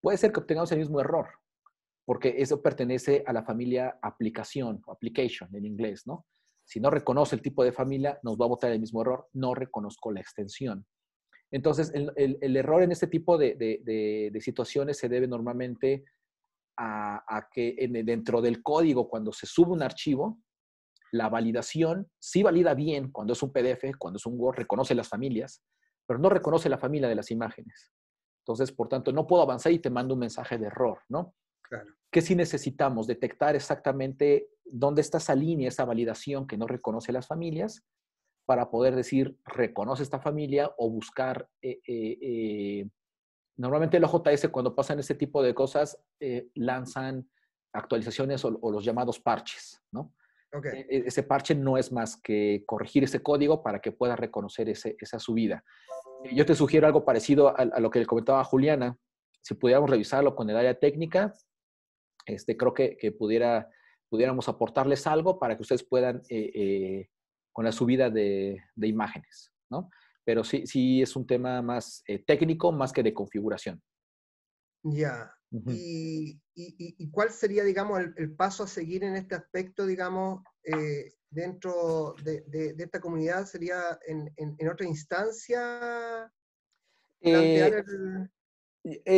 Speaker 1: puede ser que obtengamos el mismo error, porque eso pertenece a la familia aplicación o application en inglés, ¿no? Si no reconoce el tipo de familia, nos va a botar el mismo error, no reconozco la extensión. Entonces, el, error en este tipo de, situaciones se debe normalmente a, que dentro del código, cuando se sube un archivo, la validación sí valida bien cuando es un PDF, cuando es un Word, reconoce las familias, pero no reconoce la familia de las imágenes. Entonces, por tanto, no puedo avanzar y te mando un mensaje de error, ¿no? Claro. Que si necesitamos detectar exactamente dónde está esa línea, esa validación que no reconoce las familias, para poder decir, reconoce esta familia o buscar... Eh, eh, eh, normalmente el OJS cuando pasan ese tipo de cosas lanzan actualizaciones o, los llamados parches, ¿no? E, ese parche no es más que corregir ese código para que pueda reconocer esa subida. Yo te sugiero algo parecido a, lo que le comentaba Juliana. Si pudiéramos revisarlo con el área técnica, este, creo que, que pudiera, pudiéramos aportarles algo para que ustedes puedan con la subida de, imágenes, ¿no? Pero sí, sí es un tema más eh, técnico más que de configuración.
Speaker 2: Ya. ¿Y, y, cuál sería, digamos, el, paso a seguir en este aspecto, digamos, eh, dentro de, esta comunidad? ¿Sería en, en, otra instancia? Eh,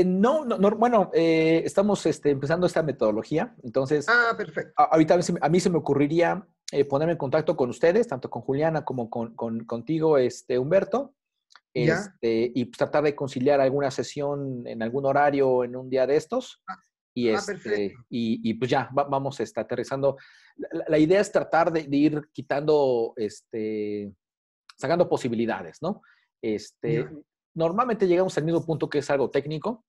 Speaker 1: no, no, bueno, estamos este, empezando esta metodología, entonces... Ah, perfecto. A, ahorita a mí, se me ocurriría eh, ponerme en contacto con ustedes, tanto con Juliana como con, contigo, este, Humberto, este, y pues, tratar de conciliar alguna sesión en algún horario en un día de estos. Ah,
Speaker 4: y, ah, este,
Speaker 1: y, pues ya, vamos está, aterrizando. La, idea es tratar de, ir quitando, este, sacando posibilidades, ¿no? Este, normalmente llegamos al mismo punto que es algo técnico,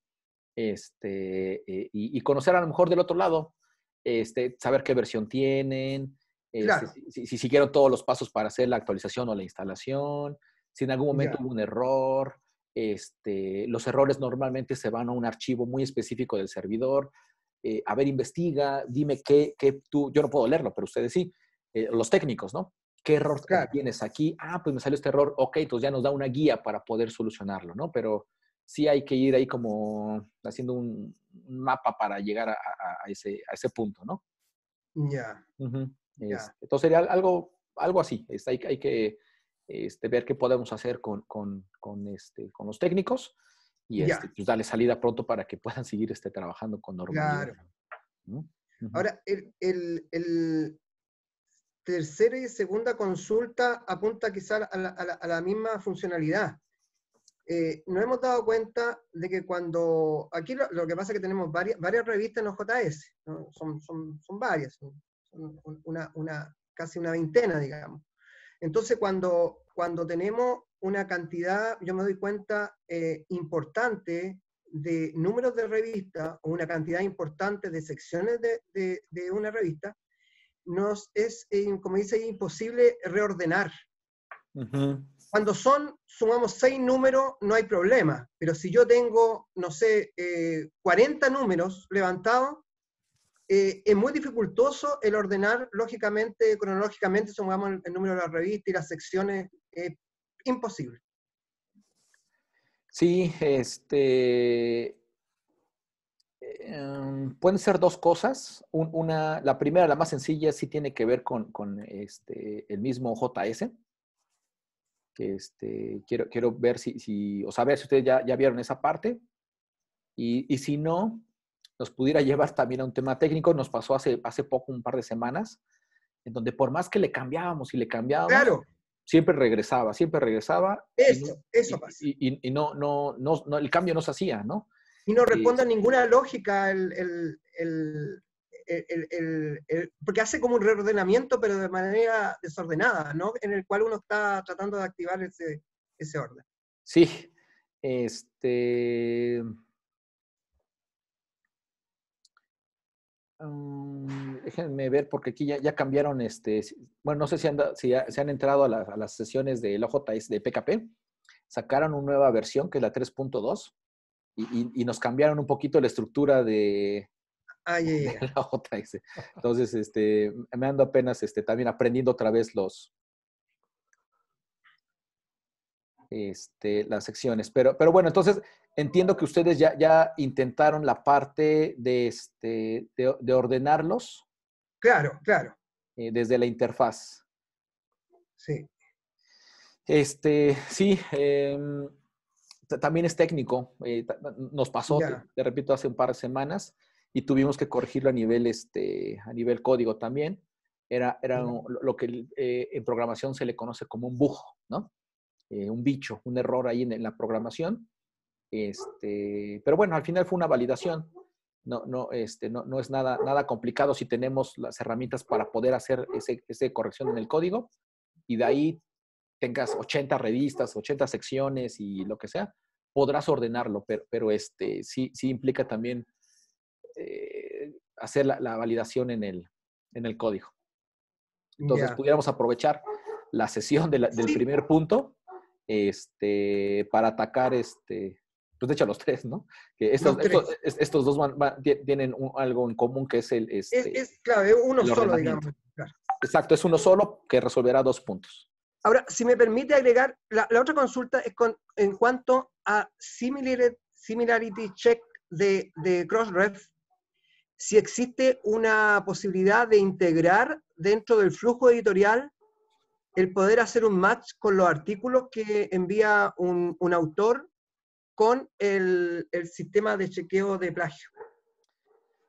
Speaker 1: este, eh, y, y, conocer a lo mejor del otro lado, este, saber qué versión tienen, este, si, si, todos los pasos para hacer la actualización o la instalación, si en algún momento hubo un error. Este, los errores normalmente se van a un archivo muy específico del servidor. Eh, a ver, investiga, dime qué, qué, tú, yo no puedo leerlo, pero ustedes sí, eh, los técnicos, ¿no? ¿Qué error tienes aquí? Ah, pues me salió este error, ok, entonces ya nos da una guía para poder solucionarlo, ¿no? Pero sí hay que ir ahí como haciendo un mapa para llegar a, ese, a ese, punto, ¿no? Ya. Este, entonces sería algo, algo así. hay, hay, que este, ver qué podemos hacer con, con, con, este, con los técnicos y este, pues, darle salida pronto para que puedan [laughs] seguir este, trabajando con normalidad.
Speaker 2: Claro. Ahora, el, el, tercera y segunda consulta apunta quizás a, la, misma funcionalidad. Eh, nos hemos dado cuenta de que cuando, aquí lo, que pasa es que tenemos varias, varias revistas en los JS, son, son, son, varias, una, casi una veintena, digamos. Entonces, cuando, cuando tenemos una cantidad, yo me doy cuenta, eh, importante de números de revista o una cantidad importante de secciones de, una revista, nos es, eh, como dice, imposible reordenar. Cuando son, sumamos seis números, no hay problema, pero si yo tengo, no sé, eh, 40 números levantados, eh, es muy dificultoso el ordenar lógicamente, cronológicamente, sumamos el, número de la revista y las secciones, Es imposible.
Speaker 1: Sí, este, em, pueden ser dos cosas. una, la primera, la más sencilla, sí tiene que ver con, con este, el mismo JS. este, quiero, quiero ver si, si, o saber si ustedes ya, ya vieron esa parte. Y, y si no, nos pudiera llevar también a un tema técnico. Nos pasó hace, hace poco, un par de semanas, en donde por más que le cambiábamos y le cambiábamos, siempre regresaba, siempre regresaba. Eso, eso pasa. Y, no, no, no, el cambio no se hacía, ¿no?
Speaker 2: Y no responde a ninguna lógica porque hace como un reordenamiento, pero de manera desordenada, ¿no? En el cual uno está tratando de activar ese, ese orden.
Speaker 1: Sí, este, Mm, déjenme ver porque aquí ya, cambiaron este. Bueno, no sé si, se han entrado a, las sesiones del OJS de PKP. Sacaron una nueva versión que es la 3.2 y, nos cambiaron un poquito la estructura de, la ah, OJS. Entonces, este, me ando apenas este, también aprendiendo otra vez los, este, las secciones. Pero, pero bueno, entonces entiendo que ustedes ya, ya intentaron la parte de, este, de, ordenarlos. Claro, claro. Eh, desde la interfaz. Sí. Este, sí, em, también es técnico. Eh, nos pasó, te, repito, hace un par de semanas y tuvimos que corregirlo a nivel, este, a nivel código también. Era, era lo que eh, en programación se le conoce como un bujo ¿no? Eh, un bicho, un error ahí en, la programación. Este, pero bueno, al final fue una validación. No, no, este, no, no es nada, nada complicado si tenemos las herramientas para poder hacer esa ese corrección en el código y de ahí tengas 80 revistas, 80 secciones y lo que sea, podrás ordenarlo, pero, pero este, sí, sí implica también eh, hacer la, la, validación en el, en el código. Entonces, pudiéramos aprovechar la sesión del primer punto este, para atacar, este, pues de hecho los tres, ¿no? Que estos, estos, dos tienen algo en común que es el... es, este,
Speaker 2: clave es uno solo, digamos.
Speaker 1: Exacto, es uno solo que resolverá dos puntos.
Speaker 2: Ahora, si me permite agregar, la, otra consulta es con, en cuanto a similarity, similarity check de, de Crossref, si existe una posibilidad de integrar dentro del flujo editorial el poder hacer un match con los artículos que envía un, autor con el, sistema de chequeo de plagio?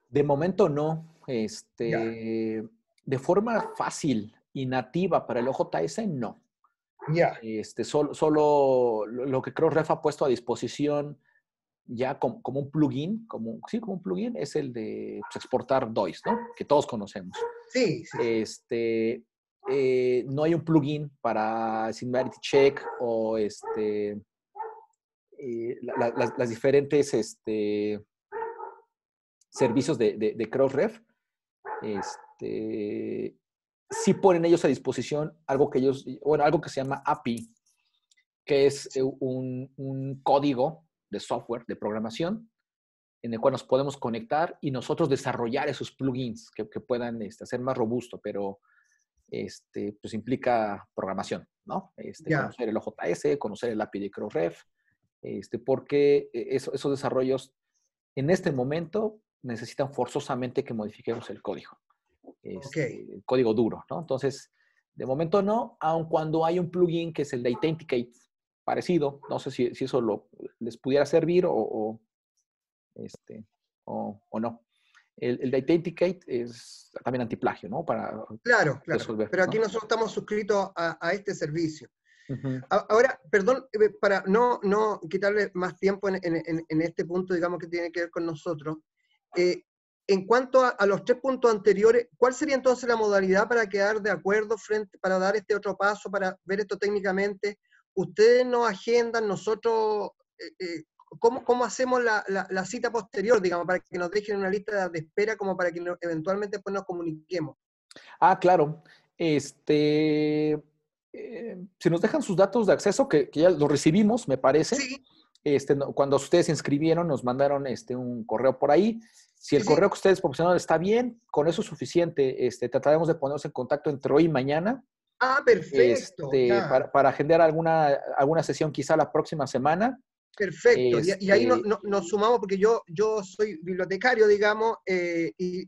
Speaker 1: De momento no. Este, de forma fácil y nativa para el OJS, no. Ya. Este, solo, lo que creo Ref ha puesto a disposición ya como, un plugin, como, sí, como un plugin, es el de pues, exportar DOIs, ¿no? Que todos conocemos. Sí, sí, Este, eh, no hay un plugin para similarity Check o este, eh, las, diferentes este, servicios de, Crossref. Este, sí ponen ellos a disposición algo que ellos, algo que se llama API, que es eh, un, código de software, de programación, en el cual nos podemos conectar y nosotros desarrollar esos plugins que, puedan este, hacer más robusto, pero este, pues implica programación, ¿no? Este, Conocer el OJS, conocer el API de CrossRef, este, porque e, esos desarrollos en este momento necesitan forzosamente que modifiquemos el código, el este, código duro, ¿no? Entonces, de momento no, aun cuando hay un plugin que es el de Identicate, parecido, no sé si, eso les pudiera servir o este, no. El, el de es también antiplagio, ¿no? Para claro, claro. pero aquí nosotros
Speaker 2: estamos suscritos a, este servicio. Ahora, perdón, eh, para no, no quitarle más tiempo en, este punto, digamos, que tiene que ver con nosotros, eh, en cuanto a, los tres puntos anteriores, ¿cuál sería entonces la modalidad para quedar de acuerdo frente, para dar este otro paso, para ver esto técnicamente? Ustedes nos agendan, nosotros eh, ¿Cómo, cómo hacemos la, la, cita posterior, digamos, para que nos dejen una lista de espera, como para que eventualmente pues, nos comuniquemos?
Speaker 1: Ah, claro. Este, eh, si nos dejan sus datos de acceso, que, ya los recibimos, me parece. Sí. Este, cuando ustedes se inscribieron, nos mandaron este, un correo por ahí. Si el correo que ustedes proporcionaron está bien, con eso es suficiente. Este, trataremos de ponernos en contacto entre hoy y mañana.
Speaker 2: Ah, perfecto. Este, para,
Speaker 1: para, agendar alguna, alguna sesión quizá la próxima semana.
Speaker 2: Perfecto, y, ahí este nos sumamos porque yo, soy bibliotecario, digamos, eh, y,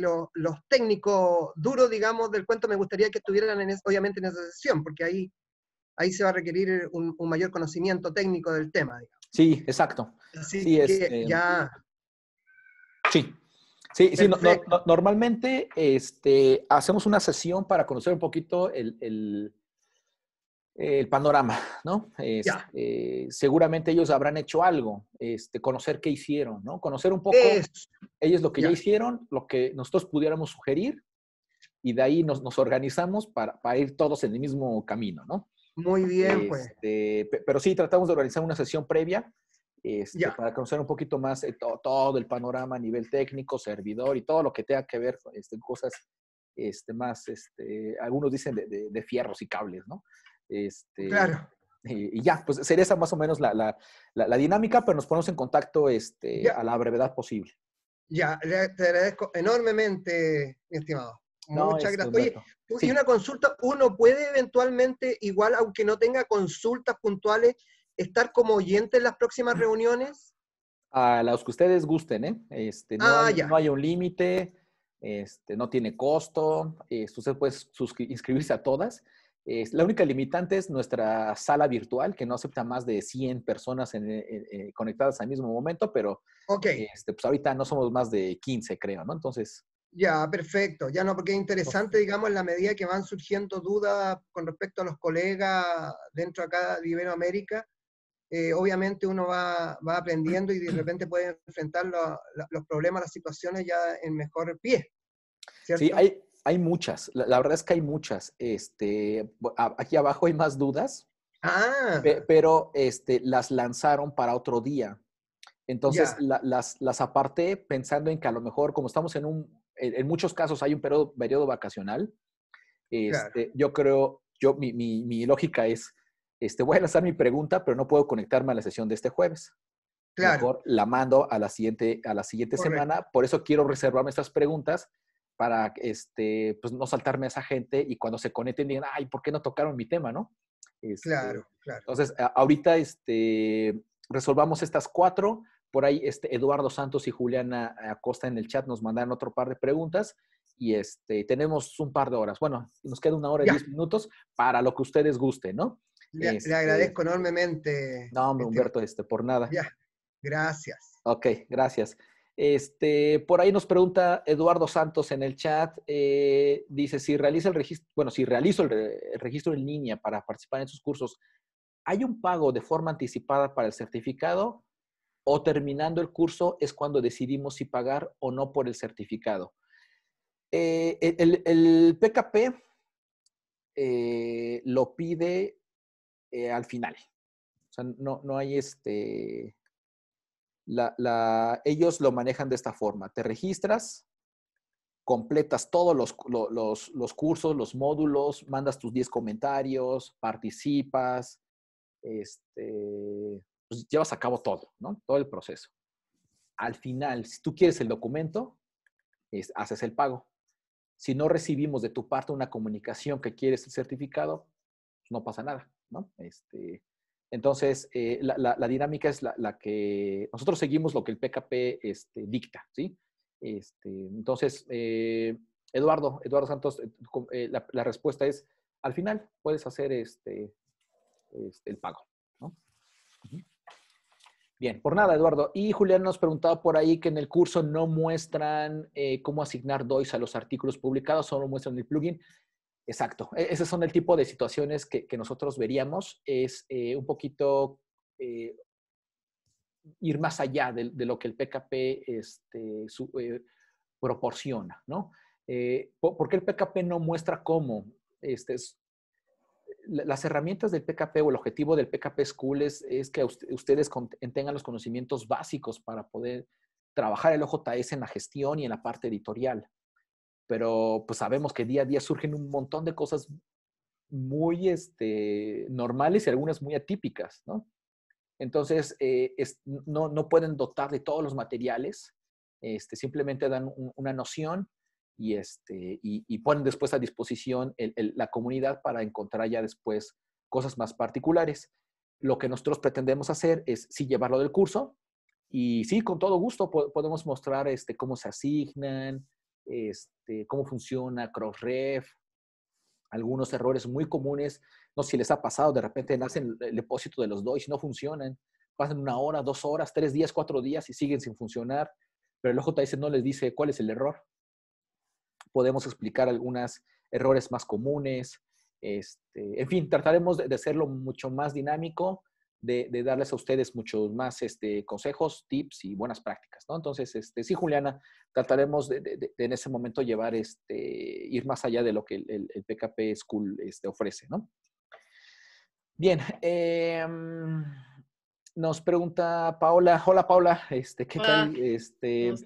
Speaker 2: los, técnicos duros, digamos, del cuento me gustaría que estuvieran en obviamente en esa sesión, porque ahí, ahí se va a requerir un, mayor conocimiento técnico del tema.
Speaker 1: Sí, exacto.
Speaker 2: sí, este, ya...
Speaker 1: Sí, sí, sí normalmente este, hacemos una sesión para conocer un poquito el eh, el panorama, ¿no? Este, eh, seguramente ellos habrán hecho algo, este, conocer qué hicieron, ¿no? Conocer un poco ellos lo que ya hicieron, lo que nosotros pudiéramos sugerir, y de ahí nos, nos organizamos para, ir todos en el mismo camino, ¿no?
Speaker 2: Muy bien, pues.
Speaker 1: Este, pero sí, tratamos de organizar una sesión previa este, para conocer un poquito más eh, todo, el panorama a nivel técnico, servidor y todo lo que tenga que ver con cosas más, algunos dicen de fierros y cables, ¿no? Este, claro. Y, ya, pues sería esa más o menos la, la, la, dinámica, pero nos ponemos en contacto este, a la brevedad posible.
Speaker 2: Ya, te agradezco enormemente, mi estimado. Muchas este, gracias. Oye, una consulta, uno puede eventualmente, igual aunque no tenga consultas puntuales, estar como oyente en las próximas reuniones.
Speaker 1: A los que ustedes gusten, ¿eh? Este, no, ah, hay, no hay un límite, este, no tiene costo, eh, usted puede inscribirse a todas la única limitante es nuestra sala virtual, que no acepta más de 100 personas eh, conectadas al mismo momento, pero este, pues, ahorita no somos más de 15, creo, ¿no? Entonces...
Speaker 2: Ya, perfecto. Ya no, porque es interesante, digamos, en la medida que van surgiendo dudas con respecto a los colegas dentro acá de Iberoamérica, eh, obviamente uno va, va, aprendiendo y de [clears throat] repente puede enfrentar los problemas, las situaciones ya en mejor pie. ¿cierto? Sí, hay,
Speaker 1: hay muchas, la, verdad es que hay muchas. Este, aquí abajo hay más dudas, ah. pero este, las lanzaron para otro día. Entonces las, las aparté pensando en que a lo mejor, como estamos en un, en, muchos casos hay un periodo, vacacional, este, yo creo, yo, mi, lógica es, este, voy a lanzar mi pregunta, pero no puedo conectarme a la sesión de este jueves. Claro. Mejor la mando a la siguiente, a la siguiente semana. Por eso quiero reservarme estas preguntas para este, pues, no saltarme a esa gente y cuando se conecten digan, ay, ¿por qué no tocaron mi tema, no? Este, claro, claro. Entonces, ahorita este, resolvamos estas cuatro. Por ahí este, Eduardo Santos y Juliana Acosta en el chat nos mandaron otro par de preguntas y este, tenemos un par de horas. Bueno, nos queda una hora y diez minutos para lo que ustedes gusten, ¿no?
Speaker 2: Le, este, agradezco enormemente.
Speaker 1: No, hombre, Humberto, este, por nada. Ya,
Speaker 2: gracias.
Speaker 1: Ok, gracias. Este, por ahí nos pregunta Eduardo Santos en el chat, eh, dice, si realiza el registro, bueno, si realizo el, registro en línea para participar en sus cursos, ¿hay un pago de forma anticipada para el certificado o terminando el curso es cuando decidimos si pagar o no por el certificado? Eh, e-, el, PKP eh, lo pide al final. O sea, no, no hay este la, ellos lo manejan de esta forma. Te registras, completas todos los, los, los cursos, los módulos, mandas tus 10 comentarios, participas, este, pues, llevas a cabo todo, ¿no? Todo el proceso. Al final, si tú quieres el documento, es, haces el pago. Si no recibimos de tu parte una comunicación que quieres el certificado, pues, no pasa nada, ¿no? Este, entonces, eh, la, dinámica es la, que nosotros seguimos lo que el PKP este, dicta, ¿sí? Este, entonces, eh, Eduardo, Eduardo Santos, eh, la, respuesta es, al final puedes hacer este, este el pago, ¿no? Bien, por nada, Eduardo. Y Julián nos preguntaba por ahí que en el curso no muestran cómo asignar DOIs a los artículos publicados, solo muestran el plugin. Exacto. E-, Esos son el tipo de situaciones que, nosotros veríamos. Es eh, un poquito eh, ir más allá de, lo que el PKP este, eh, proporciona, ¿no? ¿Por qué el PKP no muestra cómo? Este, las herramientas del PKP o el objetivo del PKP School es, que ustedes tengan los conocimientos básicos para poder trabajar el OJS e en la gestión y en la parte editorial pero pues sabemos que día a día surgen un montón de cosas muy este, normales y algunas muy atípicas, Entonces, eh, no, pueden dotar de todos los materiales, este, simplemente dan una noción y, este, y, ponen después a disposición la comunidad para encontrar ya después cosas más particulares. Lo que nosotros pretendemos hacer es sí llevarlo del curso y sí, con todo gusto podemos mostrar este, cómo se asignan, este, cómo funciona Crossref, algunos errores muy comunes. No sé si les ha pasado, de repente hacen el depósito de los DOIs y no funcionan. Pasan una hora, dos horas, tres días, cuatro días y siguen sin funcionar. Pero el OJS no les dice cuál es el error. Podemos explicar algunos errores más comunes. Este, en fin, trataremos de hacerlo mucho más dinámico de, darles a ustedes muchos más este, consejos, tips y buenas prácticas, ¿no? Entonces, este, sí, Juliana, trataremos de, en ese momento llevar, este, ir más allá de lo que el, PKP School este, ofrece, ¿no? Bien, em, nos pregunta Paola, hola Paula. ¿qué tal? ¿Cómo estás?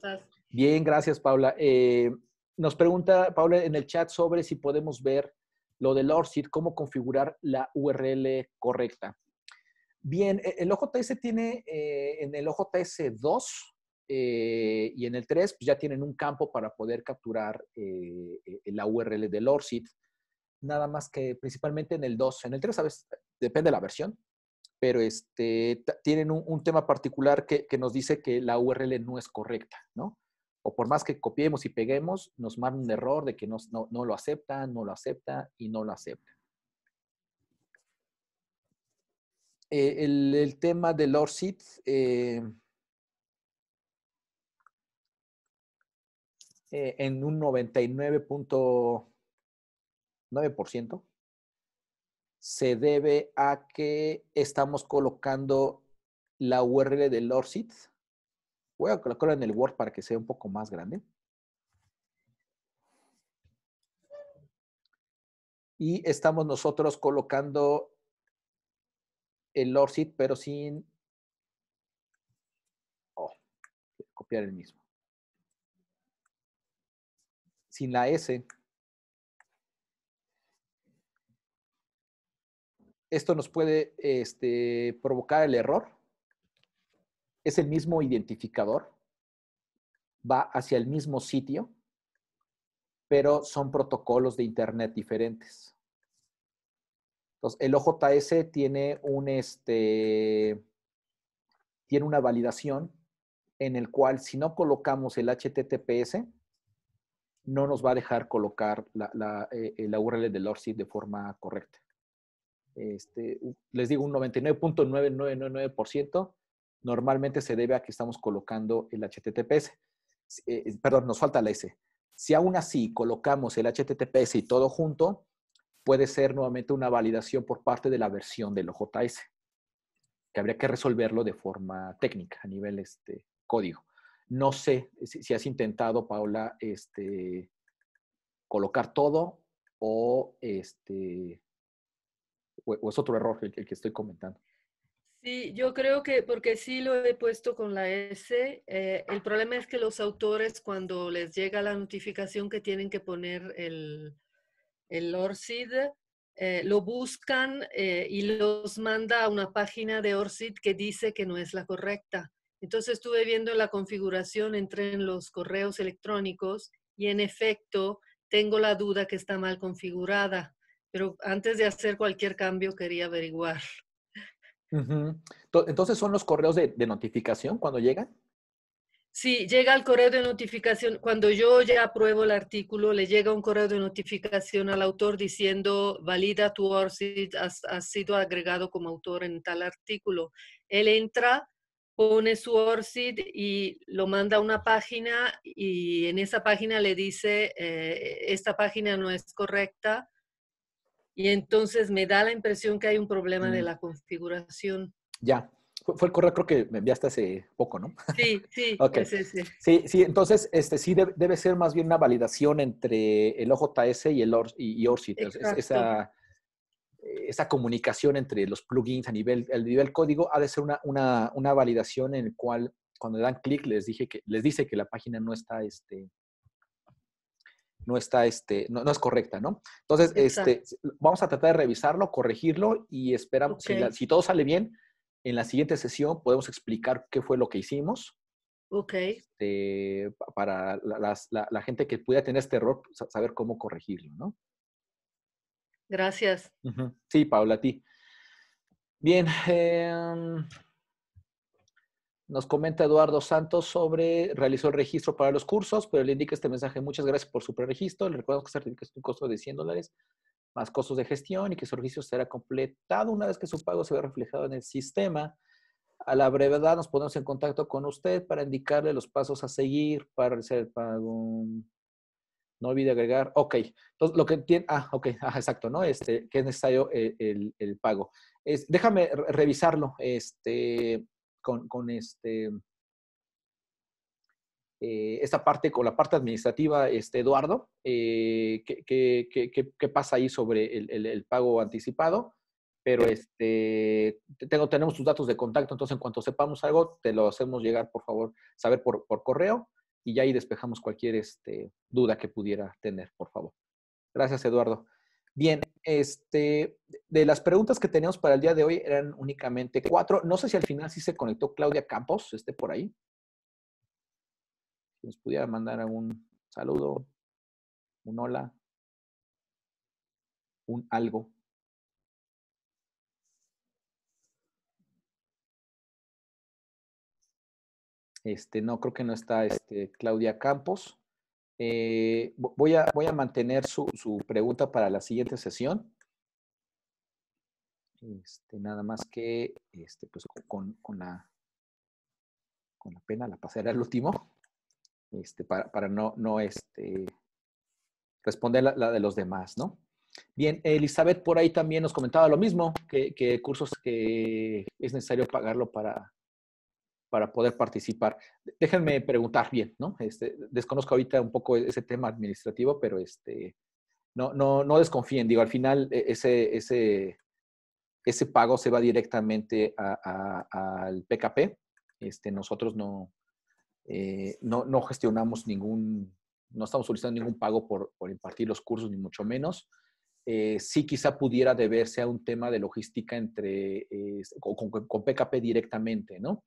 Speaker 1: Bien, gracias Paula. Eh, nos pregunta Paula en el chat sobre si podemos ver lo del ORCID, cómo configurar la URL correcta. Bien, e, el OJS tiene eh, en el OJS 2 eh, y en el 3 pues ya tienen un campo para poder capturar eh, e, e, la URL del ORSID. nada más que principalmente en el 2. En el 3, ¿sabes? Depende de la versión, pero este, tienen un, tema particular que, nos dice que la URL no es correcta, ¿no? O por más que copiemos y peguemos, nos manda un error de que no, no lo acepta, no lo acepta y no lo acepta. Eh, el, tema del ORCID, eh, eh, en un 99.9% se debe a que estamos colocando la URL del ORCID. Voy a colocarla en el Word para que sea un poco más grande. Y estamos nosotros colocando el ORCID, pero sin... Oh, copiar el mismo. Sin la S. Esto nos puede este, provocar el error. Es el mismo identificador. Va hacia el mismo sitio, pero son protocolos de Internet diferentes. Entonces, el OJS tiene un este tiene una validación en el cual si no colocamos el HTTPS, no nos va a dejar colocar la, URL eh, del ORCID de forma correcta. Este, les digo, un 99.9999% normalmente se debe a que estamos colocando el HTTPS. Eh, perdón, nos falta la S. Si aún así colocamos el HTTPS y todo junto, puede ser nuevamente una validación por parte de la versión del OJS, que habría que resolverlo de forma técnica a nivel este, código. No sé si, has intentado, Paula, este, colocar todo o, este, o, es otro error el, que estoy comentando.
Speaker 5: Sí, yo creo que, porque sí lo he puesto con la S, eh, el problema es que los autores cuando les llega la notificación que tienen que poner el, el ORCID, eh, lo buscan eh, y los manda a una página de ORCID que dice que no es la correcta. Entonces estuve viendo la configuración, entré en los correos electrónicos y en efecto tengo la duda que está mal configurada, pero antes de hacer cualquier cambio quería averiguar.
Speaker 1: Entonces son los correos de notificación cuando llegan.
Speaker 5: Sí, llega al correo de notificación. Cuando yo ya apruebo el artículo, le llega un correo de notificación al autor diciendo, valida tu ORCID, has, sido agregado como autor en tal artículo. Él entra, pone su ORCID y lo manda a una página y en esa página le dice, eh, esta página no es correcta. Y entonces me da la impresión que hay un problema de mm. la configuración.
Speaker 1: Ya, fue el correo que me enviaste hace poco, ¿no? Sí, sí. [laughs] okay.
Speaker 5: sí,
Speaker 1: sí. entonces este, sí debe, ser más bien una validación entre el OJS y el y, esa, esa comunicación entre los plugins a nivel, el nivel código ha de ser una, una, una validación en el cual cuando dan clic les dije que les dice que la página no está este no está este no, es correcta, ¿no? Entonces, este vamos a tratar de revisarlo, corregirlo y esperamos si, todo sale bien, en la siguiente sesión podemos explicar qué fue lo que hicimos. Ok. Este, para la, gente que pueda tener este error, saber cómo corregirlo, ¿no? Gracias. Sí, Paula, a ti. Bien. Em, nos comenta Eduardo Santos sobre realizó el registro para los cursos, pero le indica este mensaje. Muchas gracias por su preregistro. Le recuerdo que este es un costo de 100 dólares más costos de gestión y que su servicio será completado una vez que su pago se vea reflejado en el sistema. A la brevedad nos ponemos en contacto con usted para indicarle los pasos a seguir para hacer el pago. No olvide agregar, ok, entonces lo que tiene, ah, ok, ah, exacto, ¿no? Este, que es necesario eh, el, pago. déjame revisarlo, este, con este, eh, esta parte con la parte administrativa, este, Eduardo, eh, ¿qué, pasa ahí sobre el, pago anticipado? Pero este, tengo, tenemos tus datos de contacto, entonces en cuanto sepamos algo, te lo hacemos llegar, por favor, saber por, correo y ya ahí despejamos cualquier este, duda que pudiera tener, por favor. Gracias, Eduardo. Bien, este, de las preguntas que teníamos para el día de hoy eran únicamente cuatro. No sé si al final sí se conectó Claudia Campos, esté por ahí nos pudiera mandar algún saludo, un hola, un algo. Este, no, creo que no está este, Claudia Campos. Eh, voy, a, voy a mantener su, pregunta para la siguiente sesión. Este, nada más que este, pues, con, con, la, con la pena la pasaré al último. Este, para, no, este, responder la, de los demás, ¿no? Bien, Elizabeth por ahí también nos comentaba lo mismo, que, cursos que es necesario pagarlo para, para poder participar. Déjenme preguntar bien, ¿no? Este, desconozco ahorita un poco ese tema administrativo, pero este, no, no, desconfíen. Digo, al final e, ese, ese, ese pago se va directamente al PKP. Este, nosotros no, eh, no, gestionamos ningún, no estamos solicitando ningún pago por, impartir los cursos, ni mucho menos. Eh, sí quizá pudiera deberse a un tema de logística entre, eh, con, PKP directamente, ¿no?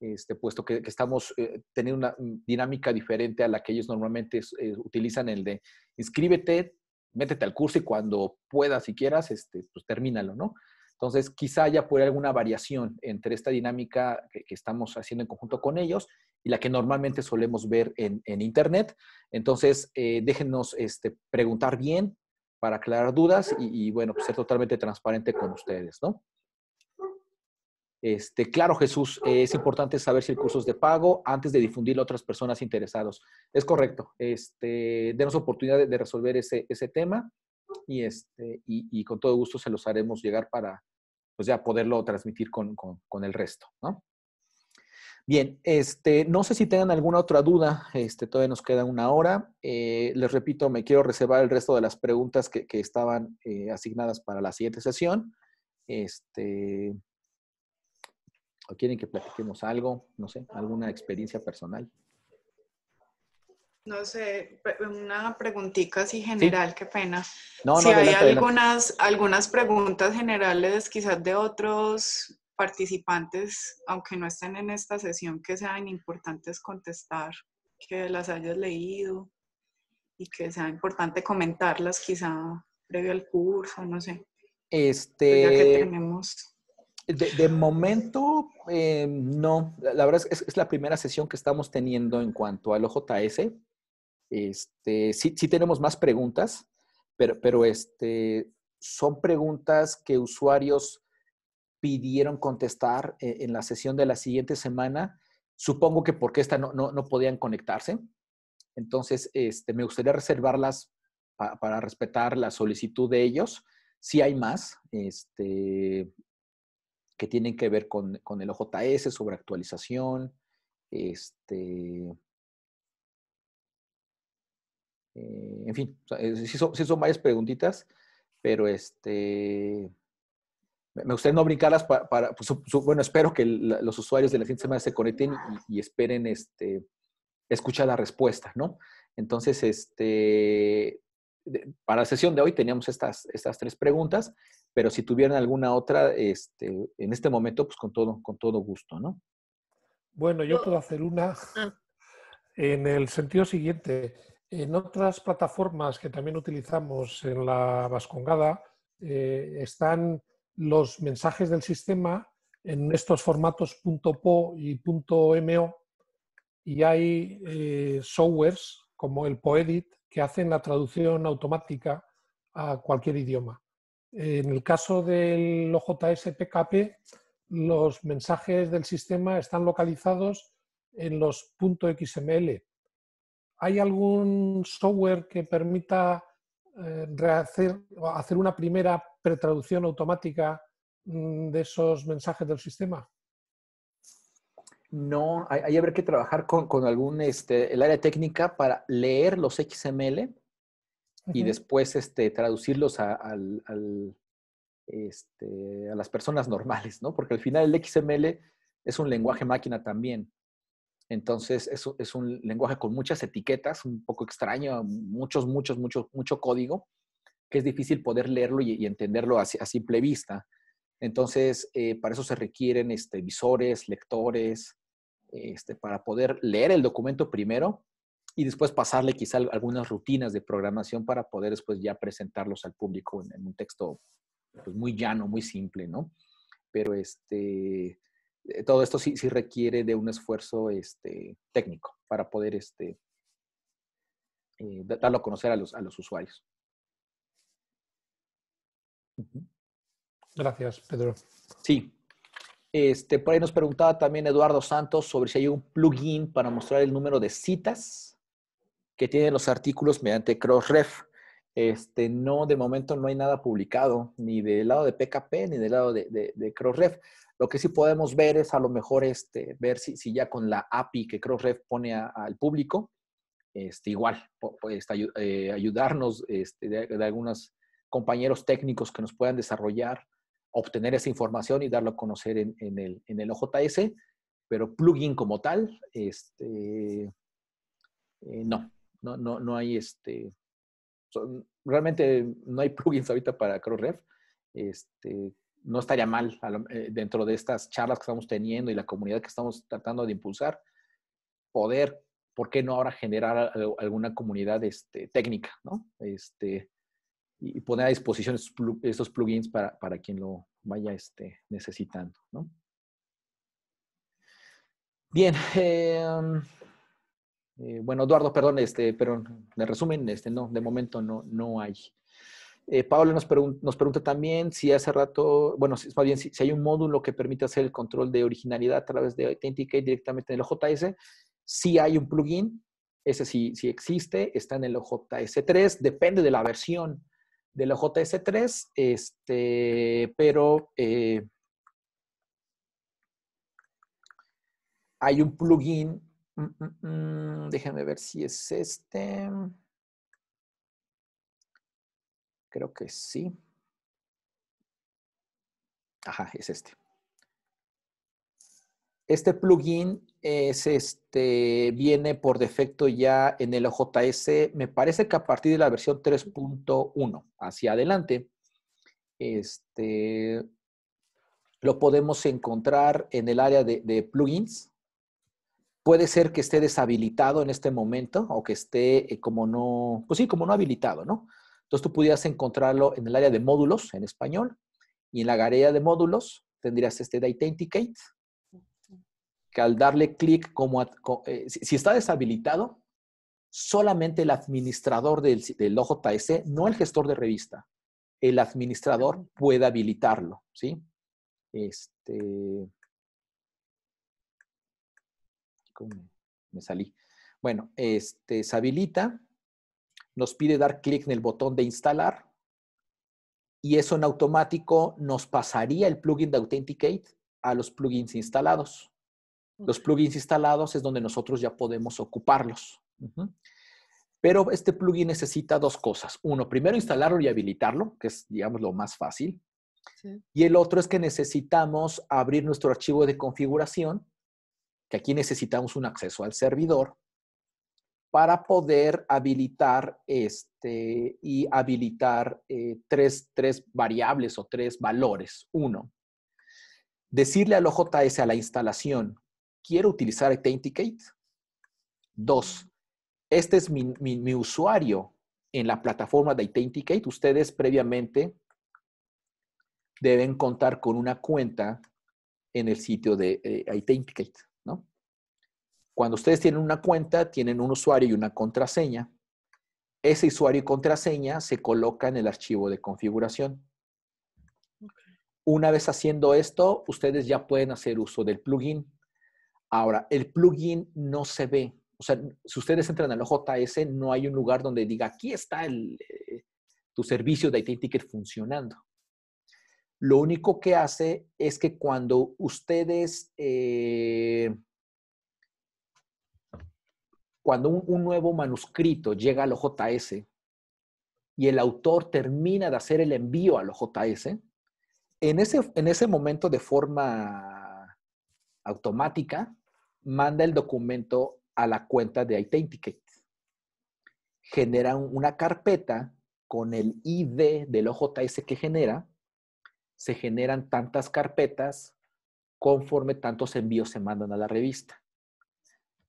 Speaker 1: Este, puesto que, estamos teniendo una dinámica diferente a la que ellos normalmente utilizan, el de inscríbete, métete al curso y cuando puedas si quieras, este, pues termínalo, ¿no? Entonces, quizá haya por alguna variación entre esta dinámica que, que, estamos haciendo en conjunto con ellos y la que normalmente solemos ver en, Internet. Entonces, eh, déjenos este, preguntar bien para aclarar dudas y, bueno, pues ser totalmente transparente con ustedes, ¿no? Este, claro, Jesús, eh, es importante saber si el curso es de pago antes de difundirlo a otras personas interesadas. Es correcto. Este, denos oportunidad de, resolver ese, tema y, este, con todo gusto se los haremos llegar para pues, ya poderlo transmitir con el resto. ¿no? Bien, este, no sé si tengan alguna otra duda, este, todavía nos queda una hora. Eh, les repito, me quiero reservar el resto de las preguntas que, estaban eh, asignadas para la siguiente sesión. Este, ¿O quieren que platiquemos algo? No sé, alguna experiencia personal.
Speaker 4: No sé, una preguntita así general, qué pena. No, si hay algunas, algunas preguntas generales quizás de otros participantes, aunque no estén en esta sesión, que sean importantes contestar, que las hayas leído y que sea importante comentarlas quizá previo al curso, no sé.
Speaker 1: Este... Ya que este,
Speaker 4: tenemos...
Speaker 1: De, momento, eh, no. La, verdad es, es, la primera sesión que estamos teniendo en cuanto al OJS. Este, sí, sí tenemos más preguntas, pero, pero este, son preguntas que usuarios pidieron contestar eh, en la sesión de la siguiente semana. Supongo que porque esta no, no, podían conectarse. Entonces, este, me gustaría reservarlas para respetar la solicitud de ellos. Si hay más este, que tienen que ver con, con el OJS, sobre actualización, este, eh, en fin, eh, sí son, son varias preguntitas, pero este, me gustaría no brincarlas para, pues, bueno, espero que los usuarios de la siguiente semana se conecten y, esperen este, escuchar la respuesta, ¿no? Entonces, este, para la sesión de hoy teníamos estas, estas tres preguntas, pero si tuvieran alguna otra, este, en este momento, pues con todo, con todo gusto, ¿no?
Speaker 3: Bueno, yo puedo hacer una ah. en el sentido siguiente. En otras plataformas que también utilizamos en la Vascongada, eh, están los mensajes del sistema en estos formatos .po y .mo y hay eh, softwares como el Poedit que hacen la traducción automática a cualquier idioma. En el caso del OJS PKP, los mensajes del sistema están localizados en los .xml. ¿Hay algún software que permita eh, rehacer, hacer una primera pretraducción automática mm, de esos mensajes del sistema?
Speaker 1: No, ahí habrá que trabajar con, algún, este, el área técnica para leer los XML y después este, traducirlos este, a, las personas normales, ¿no? Porque al final el XML es un lenguaje máquina también. Entonces, es, es un lenguaje con muchas etiquetas, un poco extraño, muchos, muchos, muchos, mucho código es difícil poder leerlo y, entenderlo a, simple vista. Entonces, eh, para eso se requieren este, visores, lectores, este, para poder leer el documento primero y después pasarle quizá algunas rutinas de programación para poder después ya presentarlos al público en, un texto pues, muy llano, muy simple, ¿no? Pero este, eh, todo esto sí, requiere de un esfuerzo este, técnico para poder este, eh, darlo a conocer a los usuarios.
Speaker 3: Gracias, Pedro.
Speaker 1: Sí. Este, por ahí nos preguntaba también Eduardo Santos sobre si hay un
Speaker 3: plugin
Speaker 1: para mostrar el número de citas que tienen los artículos mediante Crossref. Este, no, de momento no hay nada publicado, ni del lado de PKP, ni del lado de, Crossref. Lo que sí podemos ver es a lo mejor este, ver si, ya con la API que Crossref pone al público, este, igual, puede este, eh, ayudarnos este, de, algunas compañeros técnicos que nos puedan desarrollar, obtener esa información y darlo a conocer en, el, en el, OJS, pero plugin como tal, este, eh, no, no, no, hay este, realmente no hay [laughs] plugins ahorita para CrossRef. Este, no estaría mal eh, dentro de estas charlas que estamos teniendo y la comunidad que estamos tratando de impulsar, poder, ¿por qué no ahora generar alguna comunidad este, técnica? ¿no? Este, y poner a disposición estos, plugins para, quien lo vaya este, necesitando. ¿no? Bien, em, eh, bueno, Eduardo, perdón, este, pero de resumen, este, no, de momento no, no hay. Eh, Pablo nos, nos, pregunta también si hace rato, bueno, más bien si, hay un módulo que permite hacer el control de originalidad a través de Authenticate directamente en el OJS. Si hay un plugin, ese sí, sí existe, está en el OJS3, depende de la versión de la JS3, este, pero eh, hay un plugin, mm, mm, mm, déjame ver si es este, creo que sí. Ajá, es este. Este plugin es este, viene por defecto ya en el OJS, me parece que a partir de la versión 3.1 hacia adelante, este, lo podemos encontrar en el área de, plugins. Puede ser que esté deshabilitado en este momento o que esté eh, como no, pues sí, como no habilitado, ¿no? Entonces tú pudieras encontrarlo en el área de módulos en español y en la garea de módulos tendrías este de Identicate que al darle clic, como, eh, si, está deshabilitado, solamente el administrador del, del OJS, no el gestor de revista, el administrador puede habilitarlo, ¿sí? Este... ¿Cómo me salí? Bueno, este, se habilita, nos pide dar clic en el botón de instalar y eso en automático nos pasaría el plugin de Authenticate a los plugins instalados. Los plugins instalados es donde nosotros ya podemos ocuparlos. Pero este plugin necesita dos cosas. Uno, primero instalarlo y habilitarlo, que es, digamos, lo más fácil. Y el otro es que necesitamos abrir nuestro archivo de configuración, que aquí necesitamos un acceso al servidor, para poder habilitar este y habilitar eh, tres, tres variables o tres valores. Uno, decirle al OJS a la instalación quiero utilizar Authenticate. Dos, este es mi, usuario en la plataforma de Authenticate. Ustedes previamente deben contar con una cuenta en el sitio de eh, ¿no? Cuando ustedes tienen una cuenta, tienen un usuario y una contraseña. Ese usuario y contraseña se coloca en el archivo de configuración. Una vez haciendo esto, ustedes ya pueden hacer uso del plugin. Ahora, el plugin no se ve. O sea, si ustedes entran al OJS, no hay un lugar donde diga, aquí está eh, tu servicio de IT Ticket funcionando. Lo único que hace es que cuando ustedes, eh, cuando un, nuevo manuscrito llega al OJS y el autor termina de hacer el envío al OJS, en en ese momento de forma automática, manda el documento a la cuenta de Identicate. Genera una carpeta con el ID del OJS que genera. Se generan tantas carpetas conforme tantos envíos se mandan a la revista.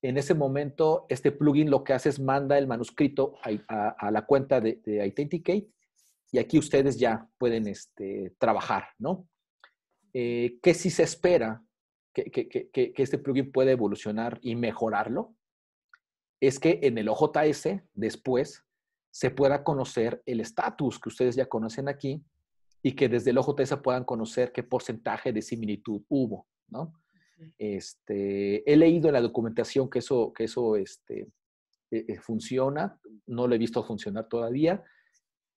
Speaker 1: En ese momento, este plugin lo que hace es manda el manuscrito a, la cuenta de, de, y aquí ustedes ya pueden este, trabajar, ¿no? Eh, ¿Qué sí se espera que, este plugin puede evolucionar y mejorarlo, es que en el OJS después se pueda conocer el estatus que ustedes ya conocen aquí y que desde el OJS puedan conocer qué porcentaje de similitud hubo, ¿no? Este, he leído en la documentación que eso, que eso este, e, e, funciona, no lo he visto funcionar todavía,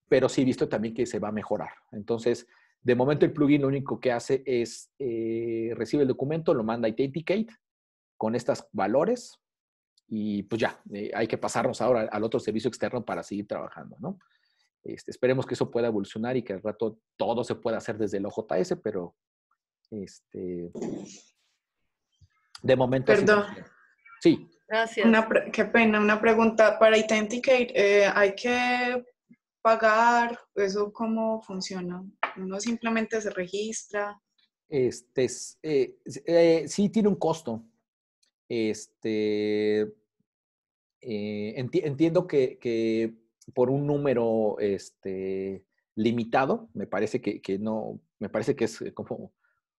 Speaker 1: pero sí he visto también que se va a mejorar. Entonces, de momento el plugin lo único que hace es eh, recibe el documento, lo manda a Authenticate con estos valores y pues ya, eh, hay que pasarnos ahora al otro servicio externo para seguir trabajando, ¿no? Este, esperemos que eso pueda evolucionar y que al rato todo se pueda hacer desde el OJS, pero este, de momento... Perdón. Sí.
Speaker 4: Gracias. qué pena, una pregunta. Para Authenticate, eh, ¿hay que pagar? ¿Eso cómo funciona? ¿No simplemente se registra.
Speaker 1: Este, eh, eh, sí tiene un costo. Este, eh, entiendo que, por un número este, limitado, me parece que, no, me parece que es como,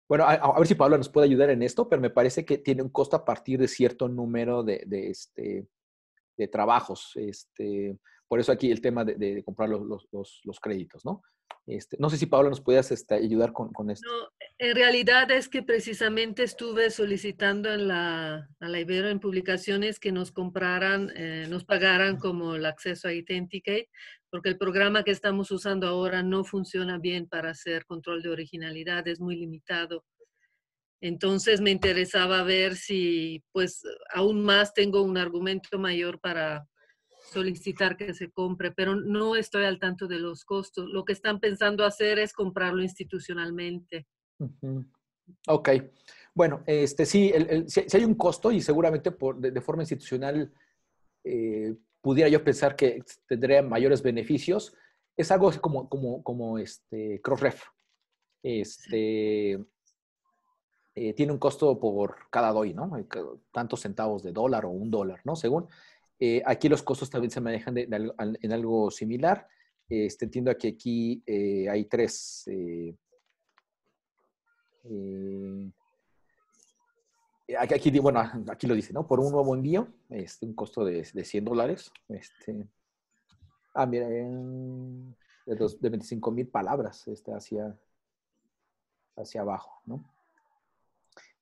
Speaker 1: bueno, a, ver si Pablo nos puede ayudar en esto, pero me parece que tiene un costo a partir de cierto número de, este, de trabajos. Este, por eso aquí el tema de, comprar los créditos, ¿no? Este, no sé si Paula nos puedas este, ayudar con, esto.
Speaker 5: en realidad es que precisamente estuve solicitando en la, a la Ibero en publicaciones que nos compraran, eh, nos pagaran como el acceso a Identicate, porque el programa que estamos usando ahora no funciona bien para hacer control de originalidad, es muy limitado. Entonces me interesaba ver si, pues, aún más tengo un argumento mayor para solicitar que se compre, pero no estoy al tanto de los costos. Lo que están pensando hacer es comprarlo institucionalmente.
Speaker 1: Ok. Bueno, este sí, si, hay un costo y seguramente de, forma institucional eh, pudiera yo pensar que tendría mayores beneficios. Es algo como, como, como este CrossRef. Este, eh, tiene un costo por cada DOI, ¿no? Tantos centavos de dólar o un dólar, ¿no? Según. Eh, aquí los costos también se manejan en algo similar. Este, entiendo que aquí eh, hay tres. Eh, aquí, bueno, aquí lo dice, ¿no? Por un nuevo envío, este, un costo de, 100 dólares. Este, ah, mira, de, de 25 mil palabras este, hacia, hacia abajo, ¿no?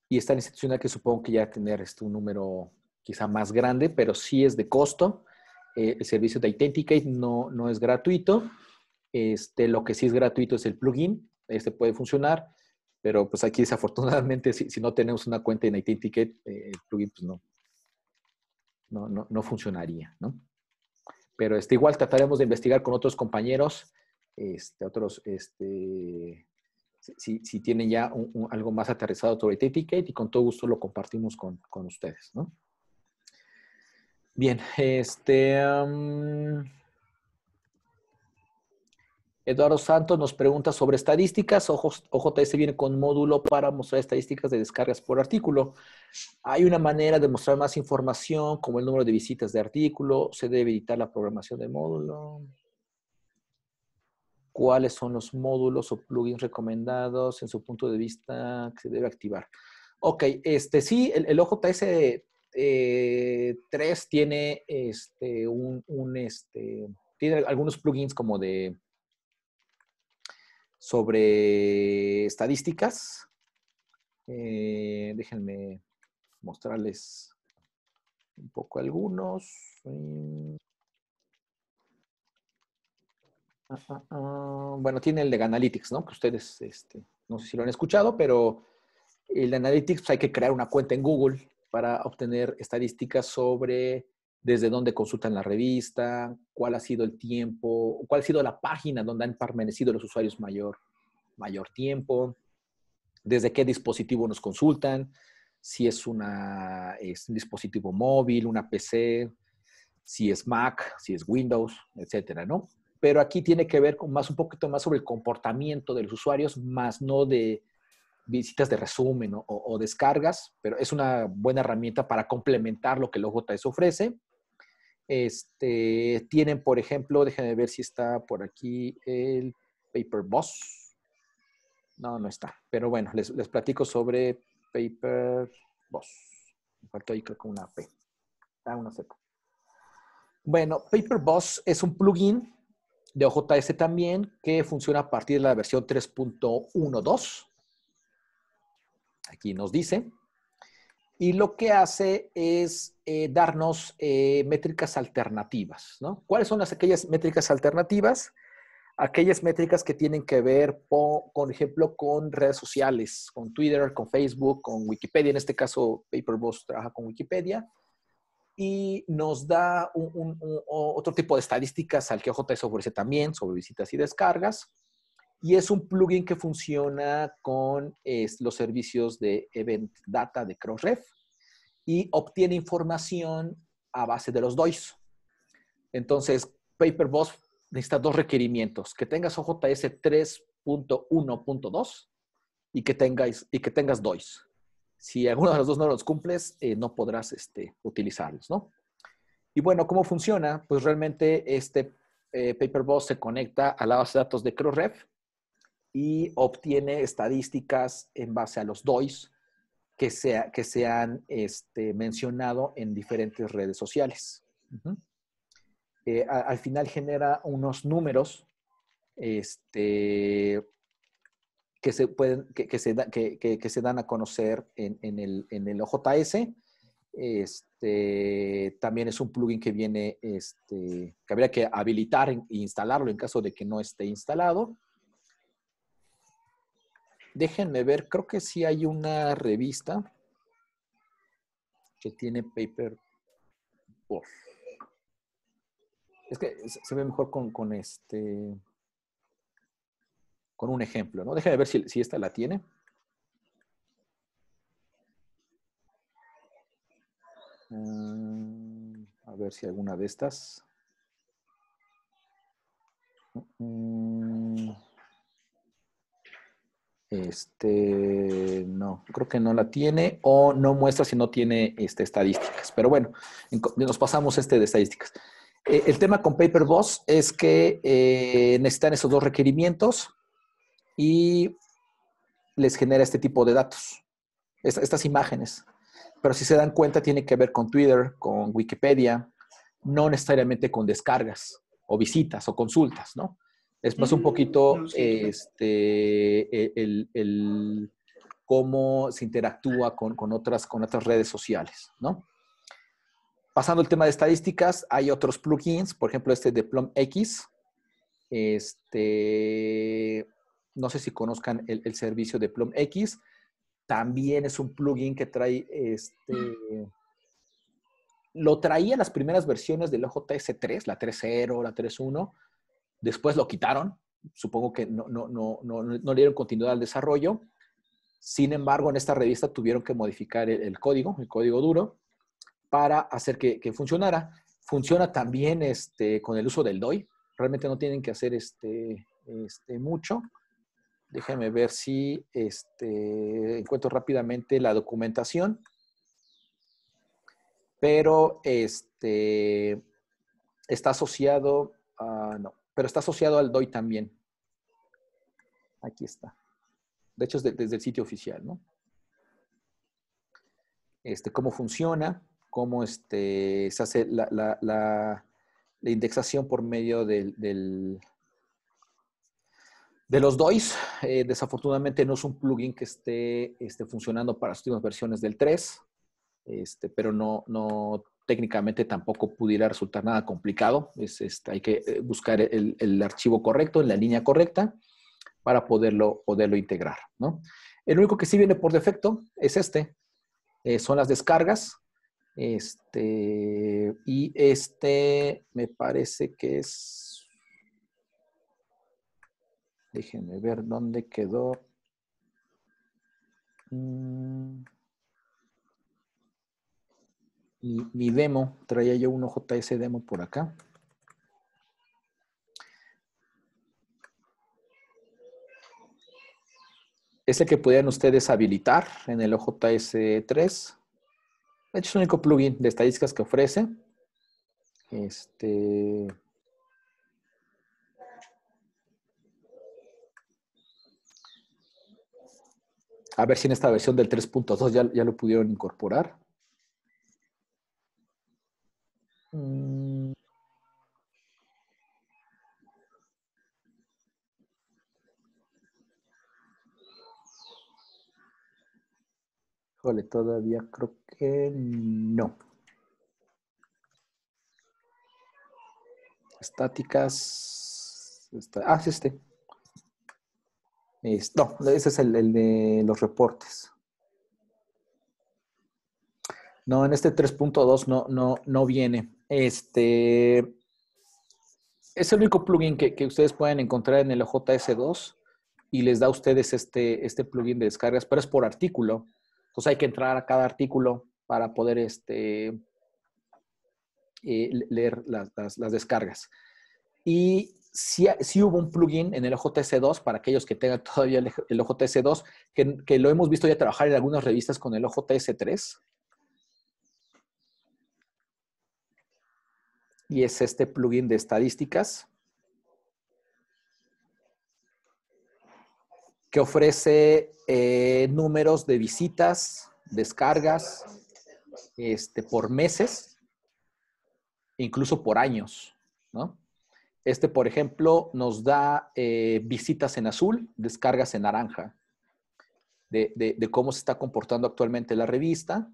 Speaker 1: Y está la institucional que supongo que ya tener este, un número quizá más grande, pero sí es de costo. Eh, el servicio de Identicate no, no es gratuito. Este, lo que sí es gratuito es el plugin. Este puede funcionar, pero pues aquí [laughs] desafortunadamente si, no tenemos una cuenta en Identicate, eh, el plugin pues, no, no, funcionaría, ¿no? Pero este, igual trataremos de investigar con otros compañeros, este, otros, este, si, tienen ya algo más aterrizado sobre Identicate, y con todo gusto lo compartimos con, con ustedes, ¿no? Bien, este... Eduardo Santos nos pregunta sobre estadísticas. OJS viene con módulo para mostrar estadísticas de descargas por artículo. ¿Hay una manera de mostrar más información, como el número de visitas de artículo? ¿Se debe editar la programación de módulo? ¿Cuáles son los módulos o plugins recomendados en su punto de vista que se debe activar? Ok, este sí, el, el OJS eh, tres 3 tiene este, un, este, tiene algunos plugins como de sobre estadísticas. Eh, déjenme mostrarles un poco algunos. Eh, ah, ah, ah. Bueno, tiene el de Analytics, ¿no? Que ustedes, este, no sé si lo han escuchado, pero el de Analytics pues, hay que crear una cuenta en Google para obtener estadísticas sobre desde dónde consultan la revista, cuál ha sido el tiempo, cuál ha sido la página donde han permanecido los usuarios mayor, mayor tiempo, desde qué dispositivo nos consultan, si es, un dispositivo móvil, una PC, si es Mac, si es Windows, etcétera, ¿no? Pero aquí tiene que ver con más un poquito más sobre el comportamiento de los usuarios, más no de visitas de resumen o, descargas, pero es una buena herramienta para complementar lo que el OJS ofrece. Este, tienen, por ejemplo, déjenme ver si está por aquí el Paper Boss. No, no está. Pero bueno, les, platico sobre Paper Boss. Me faltó ahí creo una P. Ah, una Bueno, Paper Boss es un plugin de OJS también que funciona a partir de la versión 3.12 aquí nos dice, y lo que hace es eh, darnos eh, métricas alternativas. ¿no? ¿Cuáles son las, aquellas métricas alternativas? Aquellas métricas que tienen que ver, por ejemplo, con redes sociales, con Twitter, con Facebook, con Wikipedia. En este caso, Paperboss trabaja con Wikipedia. Y nos da otro tipo de estadísticas al que OJS ofrece también sobre visitas y descargas y es un plugin que funciona con los servicios de Event Data de Crossref y obtiene información a base de los DOIs. Entonces, Paperboss necesita dos requerimientos, que tengas OJS 3.1.2 y que tengas, y que tengas DOIs. Si alguno de los dos no los cumples, eh, no podrás este, utilizarlos, ¿no? Y bueno, ¿cómo funciona? Pues realmente este eh, Paperboss se conecta a la base de datos de CrossRef y obtiene estadísticas en base a los DOIs que, que se han este, mencionado en diferentes redes sociales. Eh, al final genera unos números este, que, se pueden, que, se dan a conocer en, el, OJS. Este, también es un plugin que viene, este, que habría que habilitar e instalarlo en caso de que no esté instalado. Déjenme ver, creo que sí hay una revista que tiene paper. Es que se ve mejor con, este. Con un ejemplo, ¿no? Déjenme ver si, esta la tiene. Ah, a ver si alguna de estas. Mm, mm. Este, no, creo que no la tiene o no muestra si no tiene este, estadísticas. Pero bueno, nos pasamos este de estadísticas. Eh, el tema con PaperBoss es que eh, necesitan esos dos requerimientos y les genera este tipo de datos, estas imágenes. Pero si se dan cuenta, tiene que ver con Twitter, con Wikipedia, no necesariamente con descargas o visitas o consultas, ¿no? Es más un poquito este, e, el, cómo se interactúa con, otras, con otras redes sociales, ¿no? Pasando al tema de estadísticas, hay otros plugins, por ejemplo, este de Plum X. Este, no sé si conozcan el, servicio de Plum X. También es un plugin que trae este, lo traía en las primeras versiones del OJS3, la 3.0, la 3.1, Después lo quitaron, supongo que no, no, dieron continuidad al desarrollo. Sin embargo, en esta revista tuvieron que modificar el, código, el código duro, para hacer que, funcionara. Funciona también este, con el uso del DOI. Realmente no tienen que hacer este, este mucho. Déjenme ver si este, encuentro rápidamente la documentación. Pero este, está asociado a... No, pero está asociado al DOI también. Aquí está. De hecho, es desde el sitio oficial, ¿no? Este, cómo funciona, cómo este, se hace la, indexación por medio del, de los DOIs, eh, desafortunadamente no es un plugin que esté, este, funcionando para las últimas versiones del 3, este, pero no, no técnicamente tampoco pudiera resultar nada complicado. Es, este, hay que eh, buscar el, archivo correcto, en la línea correcta, para poderlo, poderlo integrar. El único que sí viene por defecto es este. Eh, son las descargas. Este, y este me parece que es... Déjenme ver dónde quedó. Mm mi, demo, traía yo un JS demo por acá. Es el que podían ustedes habilitar en el OJS3. De hecho, es el único plugin de estadísticas que ofrece. Este. A ver si en esta versión del 3.2 ya lo pudieron incorporar.
Speaker 5: Mm.
Speaker 1: todavía creo que no. Estáticas. ah, este. Es, no, ese es el, de los reportes. No, en este 3.2 no, no, no viene. Este es el único plugin que, ustedes pueden encontrar en el OJS2 y les da a ustedes este, este plugin de descargas, pero es por artículo. Entonces hay que entrar a cada artículo para poder este, eh, leer las, descargas. Y si sí, hubo un plugin en el OJS2, para aquellos que tengan todavía el, el OJS2, que, que, lo hemos visto ya trabajar en algunas revistas con el OJS3, y es este plugin de estadísticas que ofrece eh, números de visitas, descargas, este, por meses, incluso por años, Este, por ejemplo, nos da eh, visitas en azul, descargas en naranja, de, de, cómo se está comportando actualmente la revista.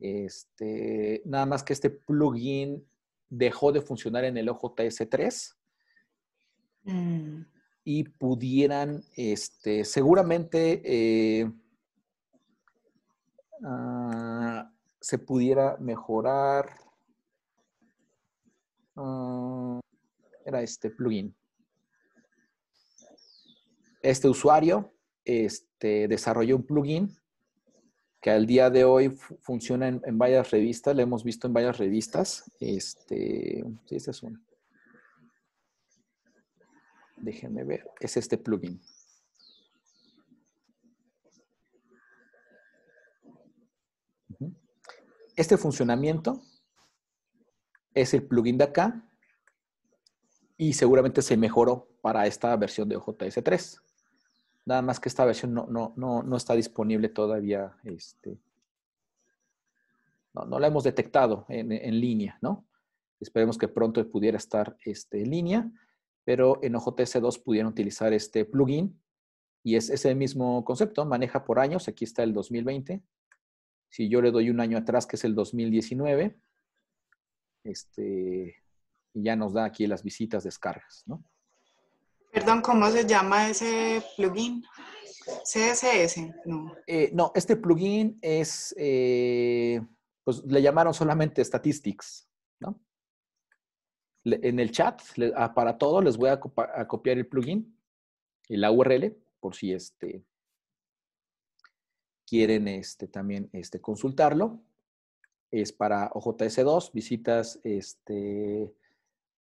Speaker 1: Este, nada más que este plugin dejó de funcionar en el ojo 3
Speaker 4: mm.
Speaker 1: y pudieran, este, seguramente eh, ah, se pudiera mejorar. Ah, era este plugin. Este usuario este, desarrolló un plugin que al día de hoy funciona en, varias revistas, la hemos visto en varias revistas. Este, sí, este es uno. Déjenme ver, es este plugin. Este funcionamiento es el plugin de acá y seguramente se mejoró para esta versión de OJS3. Nada más que esta versión no, no, no, no está disponible todavía. Este, no, no la hemos detectado en, en, línea, ¿no? Esperemos que pronto pudiera estar este, en línea, pero en ojts 2 pudieron utilizar este plugin y es ese mismo concepto, maneja por años, aquí está el 2020. Si yo le doy un año atrás, que es el 2019, este, ya nos da aquí las visitas descargas,
Speaker 4: ¿no? Perdón, ¿cómo se llama ese plugin? CSS, no.
Speaker 1: Eh, no, este plugin es, eh, pues le llamaron solamente Statistics, ¿no? en el chat, ah, para todo, les voy a, copiar el plugin la URL, por si este, quieren este, también este, consultarlo. Es para OJS2, visitas este,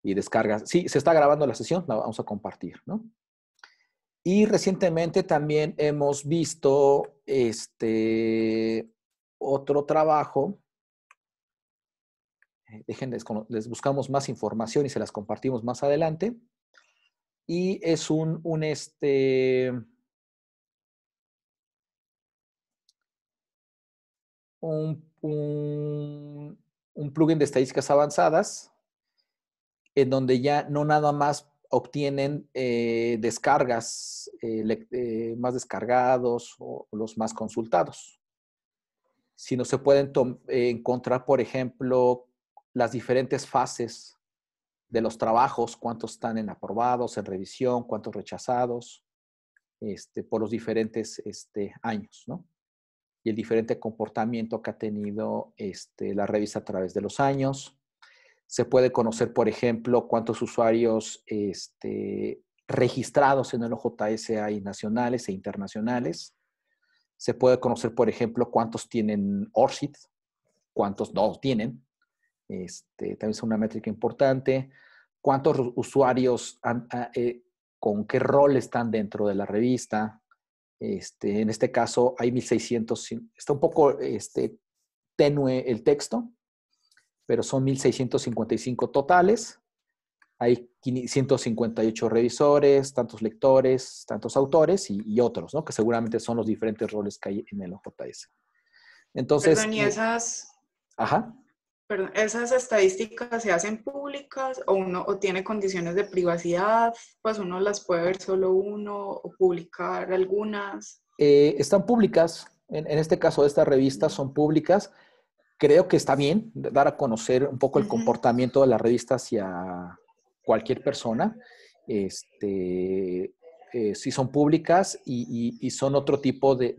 Speaker 1: y descargas. Sí, se está grabando la sesión, la vamos a compartir, ¿no? Y recientemente también hemos visto este otro trabajo. Eh, Déjenles, les buscamos más información y se las compartimos más adelante. Y es un, este, un, un plugin de estadísticas avanzadas en donde ya no nada más obtienen eh, descargas eh, eh, más descargados o los más consultados, sino se pueden encontrar, por ejemplo, las diferentes fases de los trabajos, cuántos están en aprobados, en revisión, cuántos rechazados, este, por los diferentes este, años, ¿no? Y el diferente comportamiento que ha tenido este, la revista a través de los años se puede conocer, por ejemplo, cuántos usuarios este, registrados en el OJS hay nacionales e internacionales. Se puede conocer, por ejemplo, cuántos tienen ORCID, cuántos no tienen. Este, también es una métrica importante. Cuántos usuarios ah, eh, con qué rol están dentro de la revista. Este, en este caso hay 1.600, está un poco este, tenue el texto, pero son 1.655 totales. Hay 158 revisores, tantos lectores, tantos autores y, otros, ¿no? Que seguramente son los diferentes roles que hay
Speaker 4: en el OJS.
Speaker 1: Entonces... Perdón, ¿y eh,
Speaker 4: esas... Ajá. Perdón, ¿Esas estadísticas se hacen públicas o uno o tiene condiciones de privacidad? Pues uno las puede ver solo uno o publicar algunas.
Speaker 1: Eh, están públicas. En, en este caso, estas revistas son públicas creo que está bien dar a conocer un poco el comportamiento de la revista hacia cualquier persona. Este, eh, si son públicas y, son otro tipo de,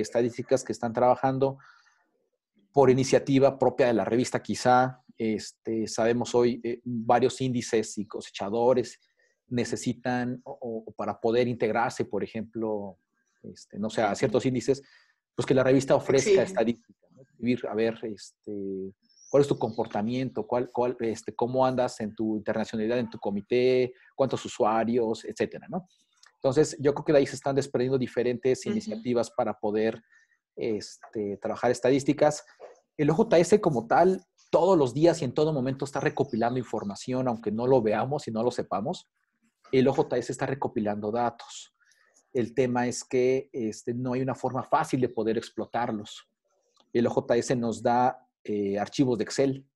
Speaker 1: estadísticas que están trabajando por iniciativa propia de la revista, quizá. Este, sabemos hoy eh, varios índices y cosechadores necesitan o, para poder integrarse, por ejemplo, este, no sé, a ciertos índices, pues que la revista ofrezca estadísticas a ver, este, cuál es tu comportamiento, cuál, cuál, este, cómo andas en tu internacionalidad, en tu comité, cuántos usuarios, etcétera, ¿no? Entonces, yo creo que de ahí se están desprendiendo diferentes iniciativas para poder este, trabajar estadísticas. El OJS como tal, todos los días y en todo momento está recopilando información, aunque no lo veamos y no lo sepamos. El OJS está recopilando datos. El tema es que este, no hay una forma fácil de poder explotarlos el OJS nos da eh, archivos de Excel,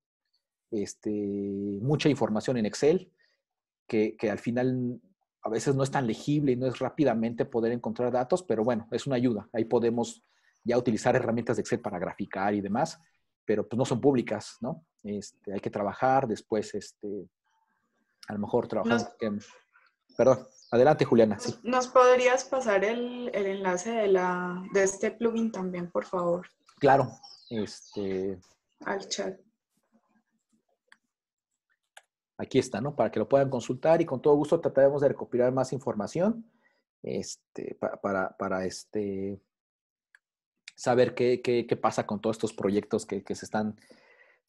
Speaker 1: este, mucha información en Excel, que, al final a veces no es tan legible y no es rápidamente poder encontrar datos, pero bueno, es una ayuda. Ahí podemos ya utilizar herramientas de Excel para graficar y demás, pero pues no son públicas, ¿no? Este, hay que trabajar después, este, a lo mejor trabajamos. perdón, adelante Juliana.
Speaker 4: ¿Nos podrías pasar el, enlace de, de este plugin también, por favor?
Speaker 1: claro, este... Al Aquí está, ¿no? Para que lo puedan consultar y con todo gusto trataremos de recopilar más información este, para, para, este, saber qué, pasa con todos estos proyectos que, se están,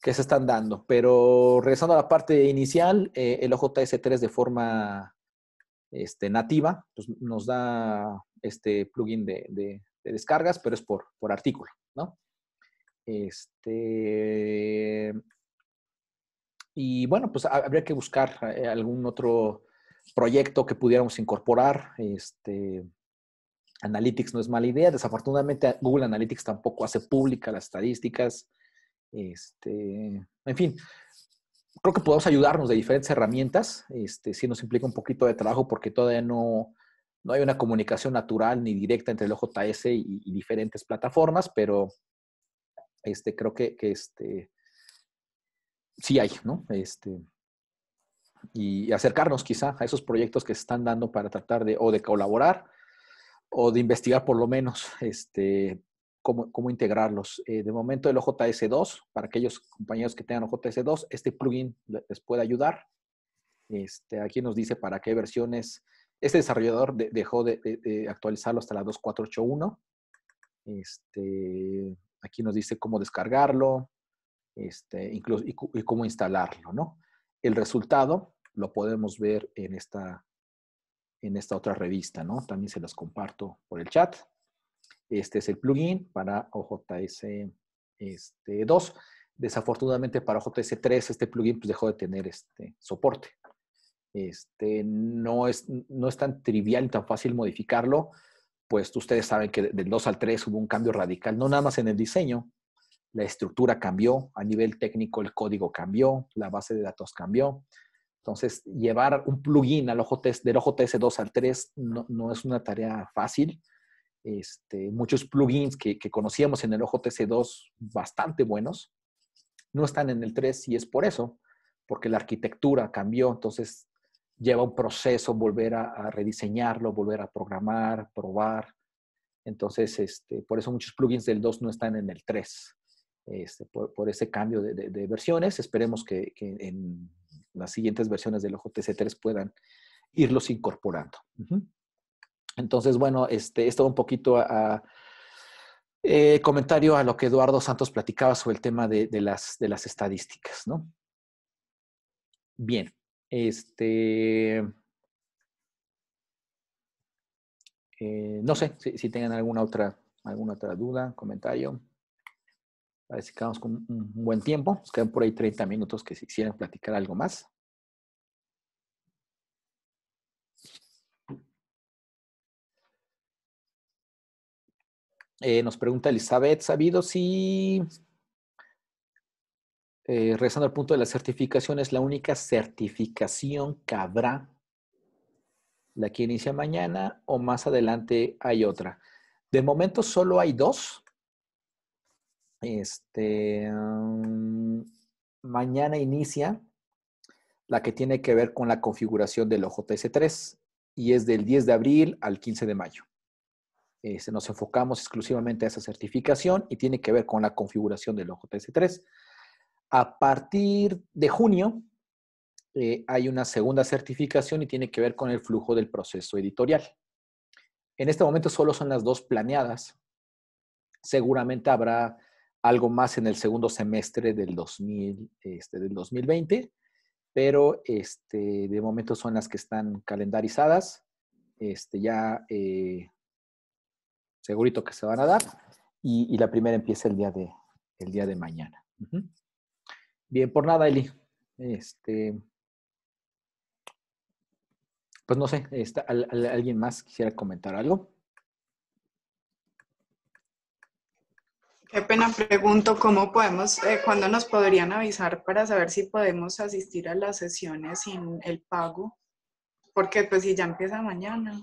Speaker 1: que se están dando. Pero regresando a la parte inicial, eh, el OJS3 de forma este, nativa pues, nos da este plugin de, de descargas, pero es por, por artículo, ¿no? Este, y bueno, pues habría que buscar eh, algún otro proyecto que pudiéramos incorporar. Este, Analytics no es mala idea. Desafortunadamente, ah, Google Analytics tampoco hace pública las estadísticas. Este, en fin, creo que podemos ayudarnos de diferentes herramientas. Este, si nos implica un poquito de trabajo porque todavía no, no hay una comunicación natural ni directa entre el OJS y diferentes plataformas, pero este, creo que, este, sí hay, ¿no? Este, y acercarnos quizá a esos proyectos que se están dando para tratar de o de colaborar o de investigar por lo menos este, cómo, cómo integrarlos. Eh, de momento el OJS2, para aquellos compañeros que tengan OJS2, este plugin les puede ayudar. Este, aquí nos dice para qué versiones. Este desarrollador dejó de, actualizarlo hasta la 2481. Este, Aquí nos dice cómo descargarlo, este, y, cómo instalarlo, ¿no? El resultado lo podemos ver en esta, en esta otra revista, ¿no? También se las comparto por el chat. Este es el plugin para OJS este, 2. Desafortunadamente para OJS 3 este plugin pues, dejó de tener este soporte. Este, no, es, no es tan trivial y tan fácil modificarlo pues ustedes saben que del 2 al 3 hubo un cambio radical, no nada más en el diseño, la estructura cambió, a nivel técnico el código cambió, la base de datos cambió. Entonces, llevar un plugin al ojo del ojo 2 al 3 no, es una tarea fácil. Este, muchos plugins que, conocíamos en el ojo 2 bastante buenos no están en el 3 y es por eso, porque la arquitectura cambió. Entonces, lleva un proceso volver a, rediseñarlo, volver a programar, probar. Entonces, este, por eso muchos plugins del 2 no están en el 3, este, por, ese cambio de, versiones. Esperemos que, que, en las siguientes versiones del OJTC 3 puedan irlos incorporando. Entonces, bueno, este, esto un poquito eh, comentario a lo que Eduardo Santos platicaba sobre el tema de, de las, estadísticas, Bien. Este, eh, no sé si, tengan alguna otra, alguna otra duda, comentario. Parece que vamos con un, buen tiempo. Nos quedan por ahí 30 minutos que si quisieran platicar algo más. Eh, nos pregunta Elizabeth, ¿sabido si eh, regresando al punto de la certificación, es la única certificación que habrá. La que inicia mañana o más adelante hay otra. De momento solo hay dos. Este, mm, mañana inicia la que tiene que ver con la configuración del OJS3 y es del 10 de abril al 15 de mayo. Este, nos enfocamos exclusivamente a esa certificación y tiene que ver con la configuración del OJS3. A partir de junio eh, hay una segunda certificación y tiene que ver con el flujo del proceso editorial. En este momento solo son las dos planeadas. Seguramente habrá algo más en el segundo semestre del, 2020, este, pero este, de momento son las que están calendarizadas. Este, ya eh, segurito que se van a dar y, la primera empieza el día de, mañana. Bien, por nada, Eli. Este, pues no sé, está,
Speaker 4: ¿alguien
Speaker 1: más quisiera comentar algo?
Speaker 4: Qué pena, pregunto cómo podemos, eh, cuándo nos podrían avisar para saber si podemos asistir a las sesiones sin el pago, porque pues si ya empieza mañana.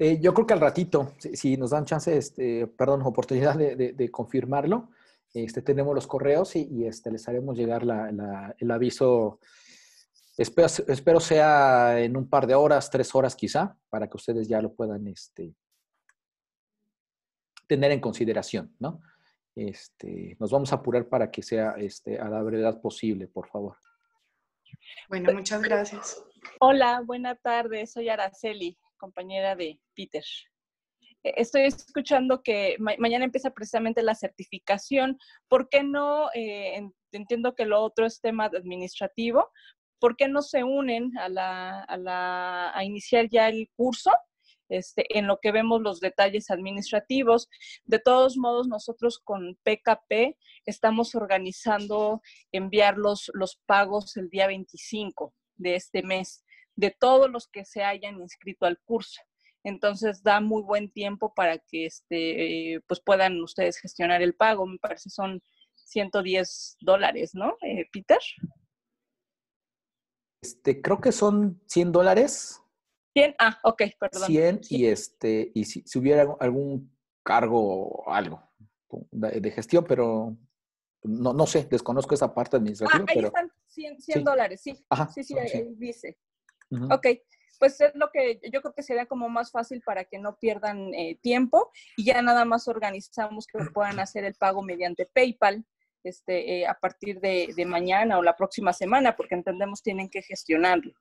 Speaker 1: Eh, yo creo que al ratito, si, nos dan chance, este, perdón, oportunidad de confirmarlo, este, tenemos los correos y, este, les haremos llegar el aviso. Espero, sea en un par de horas, tres horas quizá, para que ustedes ya lo puedan este, tener en consideración, ¿no? Este, nos vamos a apurar para que sea este, a la brevedad posible, por favor. Bueno, muchas gracias.
Speaker 6: Hola, buena tarde. Soy Araceli, compañera de Peter estoy escuchando que mañana empieza precisamente la certificación. ¿Por qué no? Eh, entiendo que lo otro es tema administrativo. ¿Por qué no se unen a, iniciar ya el curso? Este, en lo que vemos los detalles administrativos. De todos modos, nosotros con PKP estamos organizando enviar los pagos el día 25 de este mes de todos los que se hayan inscrito al curso entonces da muy buen tiempo para que este, eh, pues puedan ustedes gestionar el pago. Me parece son 110 dólares, ¿no,
Speaker 1: eh, Peter? Este, creo que son 100 dólares.
Speaker 6: 100, ah, ok, perdón. 100
Speaker 1: y, este, y si, hubiera algún cargo o algo de, gestión, pero no, no sé, desconozco esa parte administrativa. Ah, ahí están
Speaker 6: 100, dólares, sí. sí, sí, ahí dice. Ok, pues es lo que yo creo que sería como más fácil para que no pierdan eh, tiempo y ya nada más organizamos que puedan hacer el pago mediante PayPal. Este, eh, a partir de, mañana o la próxima semana, porque entendemos tienen que gestionarlo.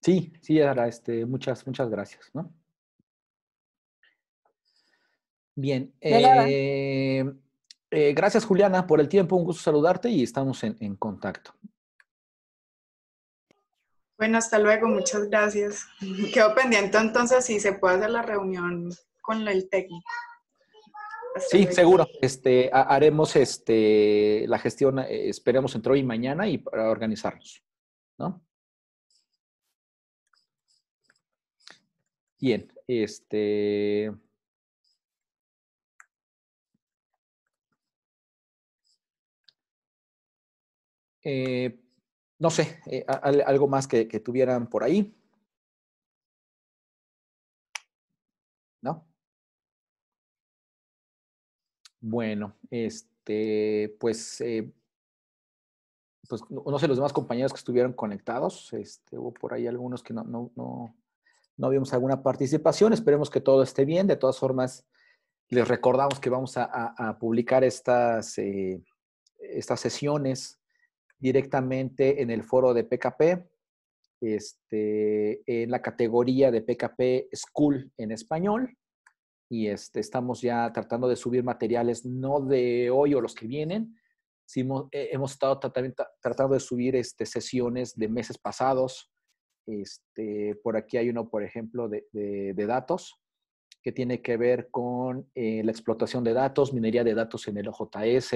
Speaker 1: Sí, sí, Ara, este, muchas, muchas gracias, ¿no? Bien, eh, eh, gracias, Juliana, por el tiempo. Un gusto saludarte y estamos en, contacto.
Speaker 4: Bueno, hasta luego. Muchas gracias. [laughs] Quedo pendiente entonces si se puede hacer la reunión con el técnico.
Speaker 1: sí, seguro. Este, haremos este, la gestión, eh, esperemos entre hoy y mañana y para organizarnos. ¿no? Bien, este... Eh, no sé, eh, algo más que, tuvieran por ahí. ¿No? Bueno, este, pues, eh, pues no, sé, los demás compañeros que estuvieron conectados, este, hubo por ahí algunos que no, no, vimos alguna participación, esperemos que todo esté bien, de todas formas, les recordamos que vamos a, publicar estas, estas sesiones directamente en el foro de PKP, este, en la categoría de PKP School en español. Y este, estamos ya tratando de subir materiales, no de hoy o los que vienen. Eh, hemos, estado tratando de subir este, sesiones de meses pasados. Este, por aquí hay uno, por ejemplo, de, datos que tiene que ver con eh, la explotación de datos, minería de datos en el OJS,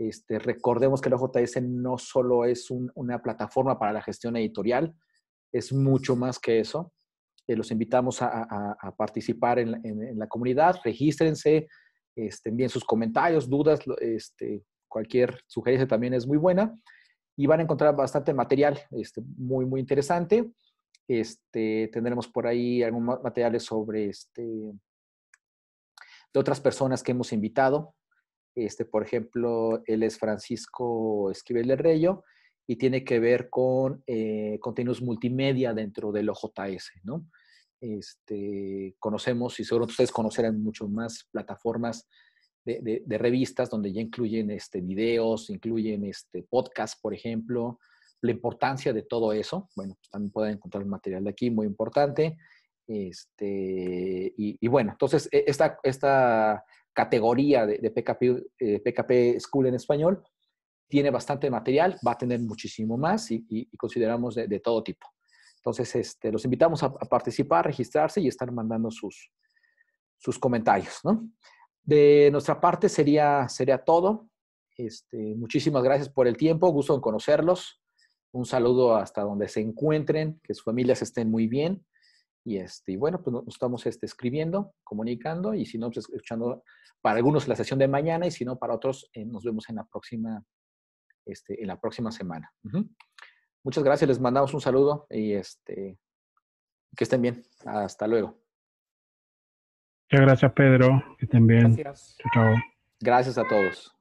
Speaker 1: este, recordemos que la JS no solo es una plataforma para la gestión editorial, es mucho más que eso. Eh, los invitamos a, participar en, la comunidad, regístrense, este, envíen sus comentarios, dudas, este, cualquier sugerencia también es muy buena y van a encontrar bastante material muy, muy interesante. tendremos por ahí algunos materiales sobre este, de otras personas que hemos invitado este, por ejemplo, él es Francisco Esquivel de Reyo y tiene que ver con eh, contenidos multimedia dentro del OJS, ¿no? Este, conocemos y seguro ustedes conocerán mucho más plataformas de, revistas donde ya incluyen este, videos, incluyen este, podcasts, por ejemplo, la importancia de todo eso. Bueno, pues, también pueden encontrar material de aquí muy importante. Este, y, bueno, entonces e, esta, esta categoría de, PKP, eh, School en español, tiene bastante material, va a tener muchísimo más y, consideramos de, todo tipo. Entonces, este, los invitamos a, participar, registrarse y estar mandando sus, sus comentarios. De nuestra parte sería, sería todo. Este, muchísimas gracias por el tiempo, gusto en conocerlos. Un saludo hasta donde se encuentren, que sus familias estén muy bien y, este, bueno, pues nos estamos este, escribiendo, comunicando y si no, pues escuchando para algunos la sesión de mañana y si no, para otros eh, nos vemos en la próxima, este, en la próxima semana. Muchas gracias, les mandamos un saludo y este, que estén bien. Hasta luego.
Speaker 5: Muchas gracias, Pedro. Que estén bien. chao.
Speaker 1: Gracias a todos.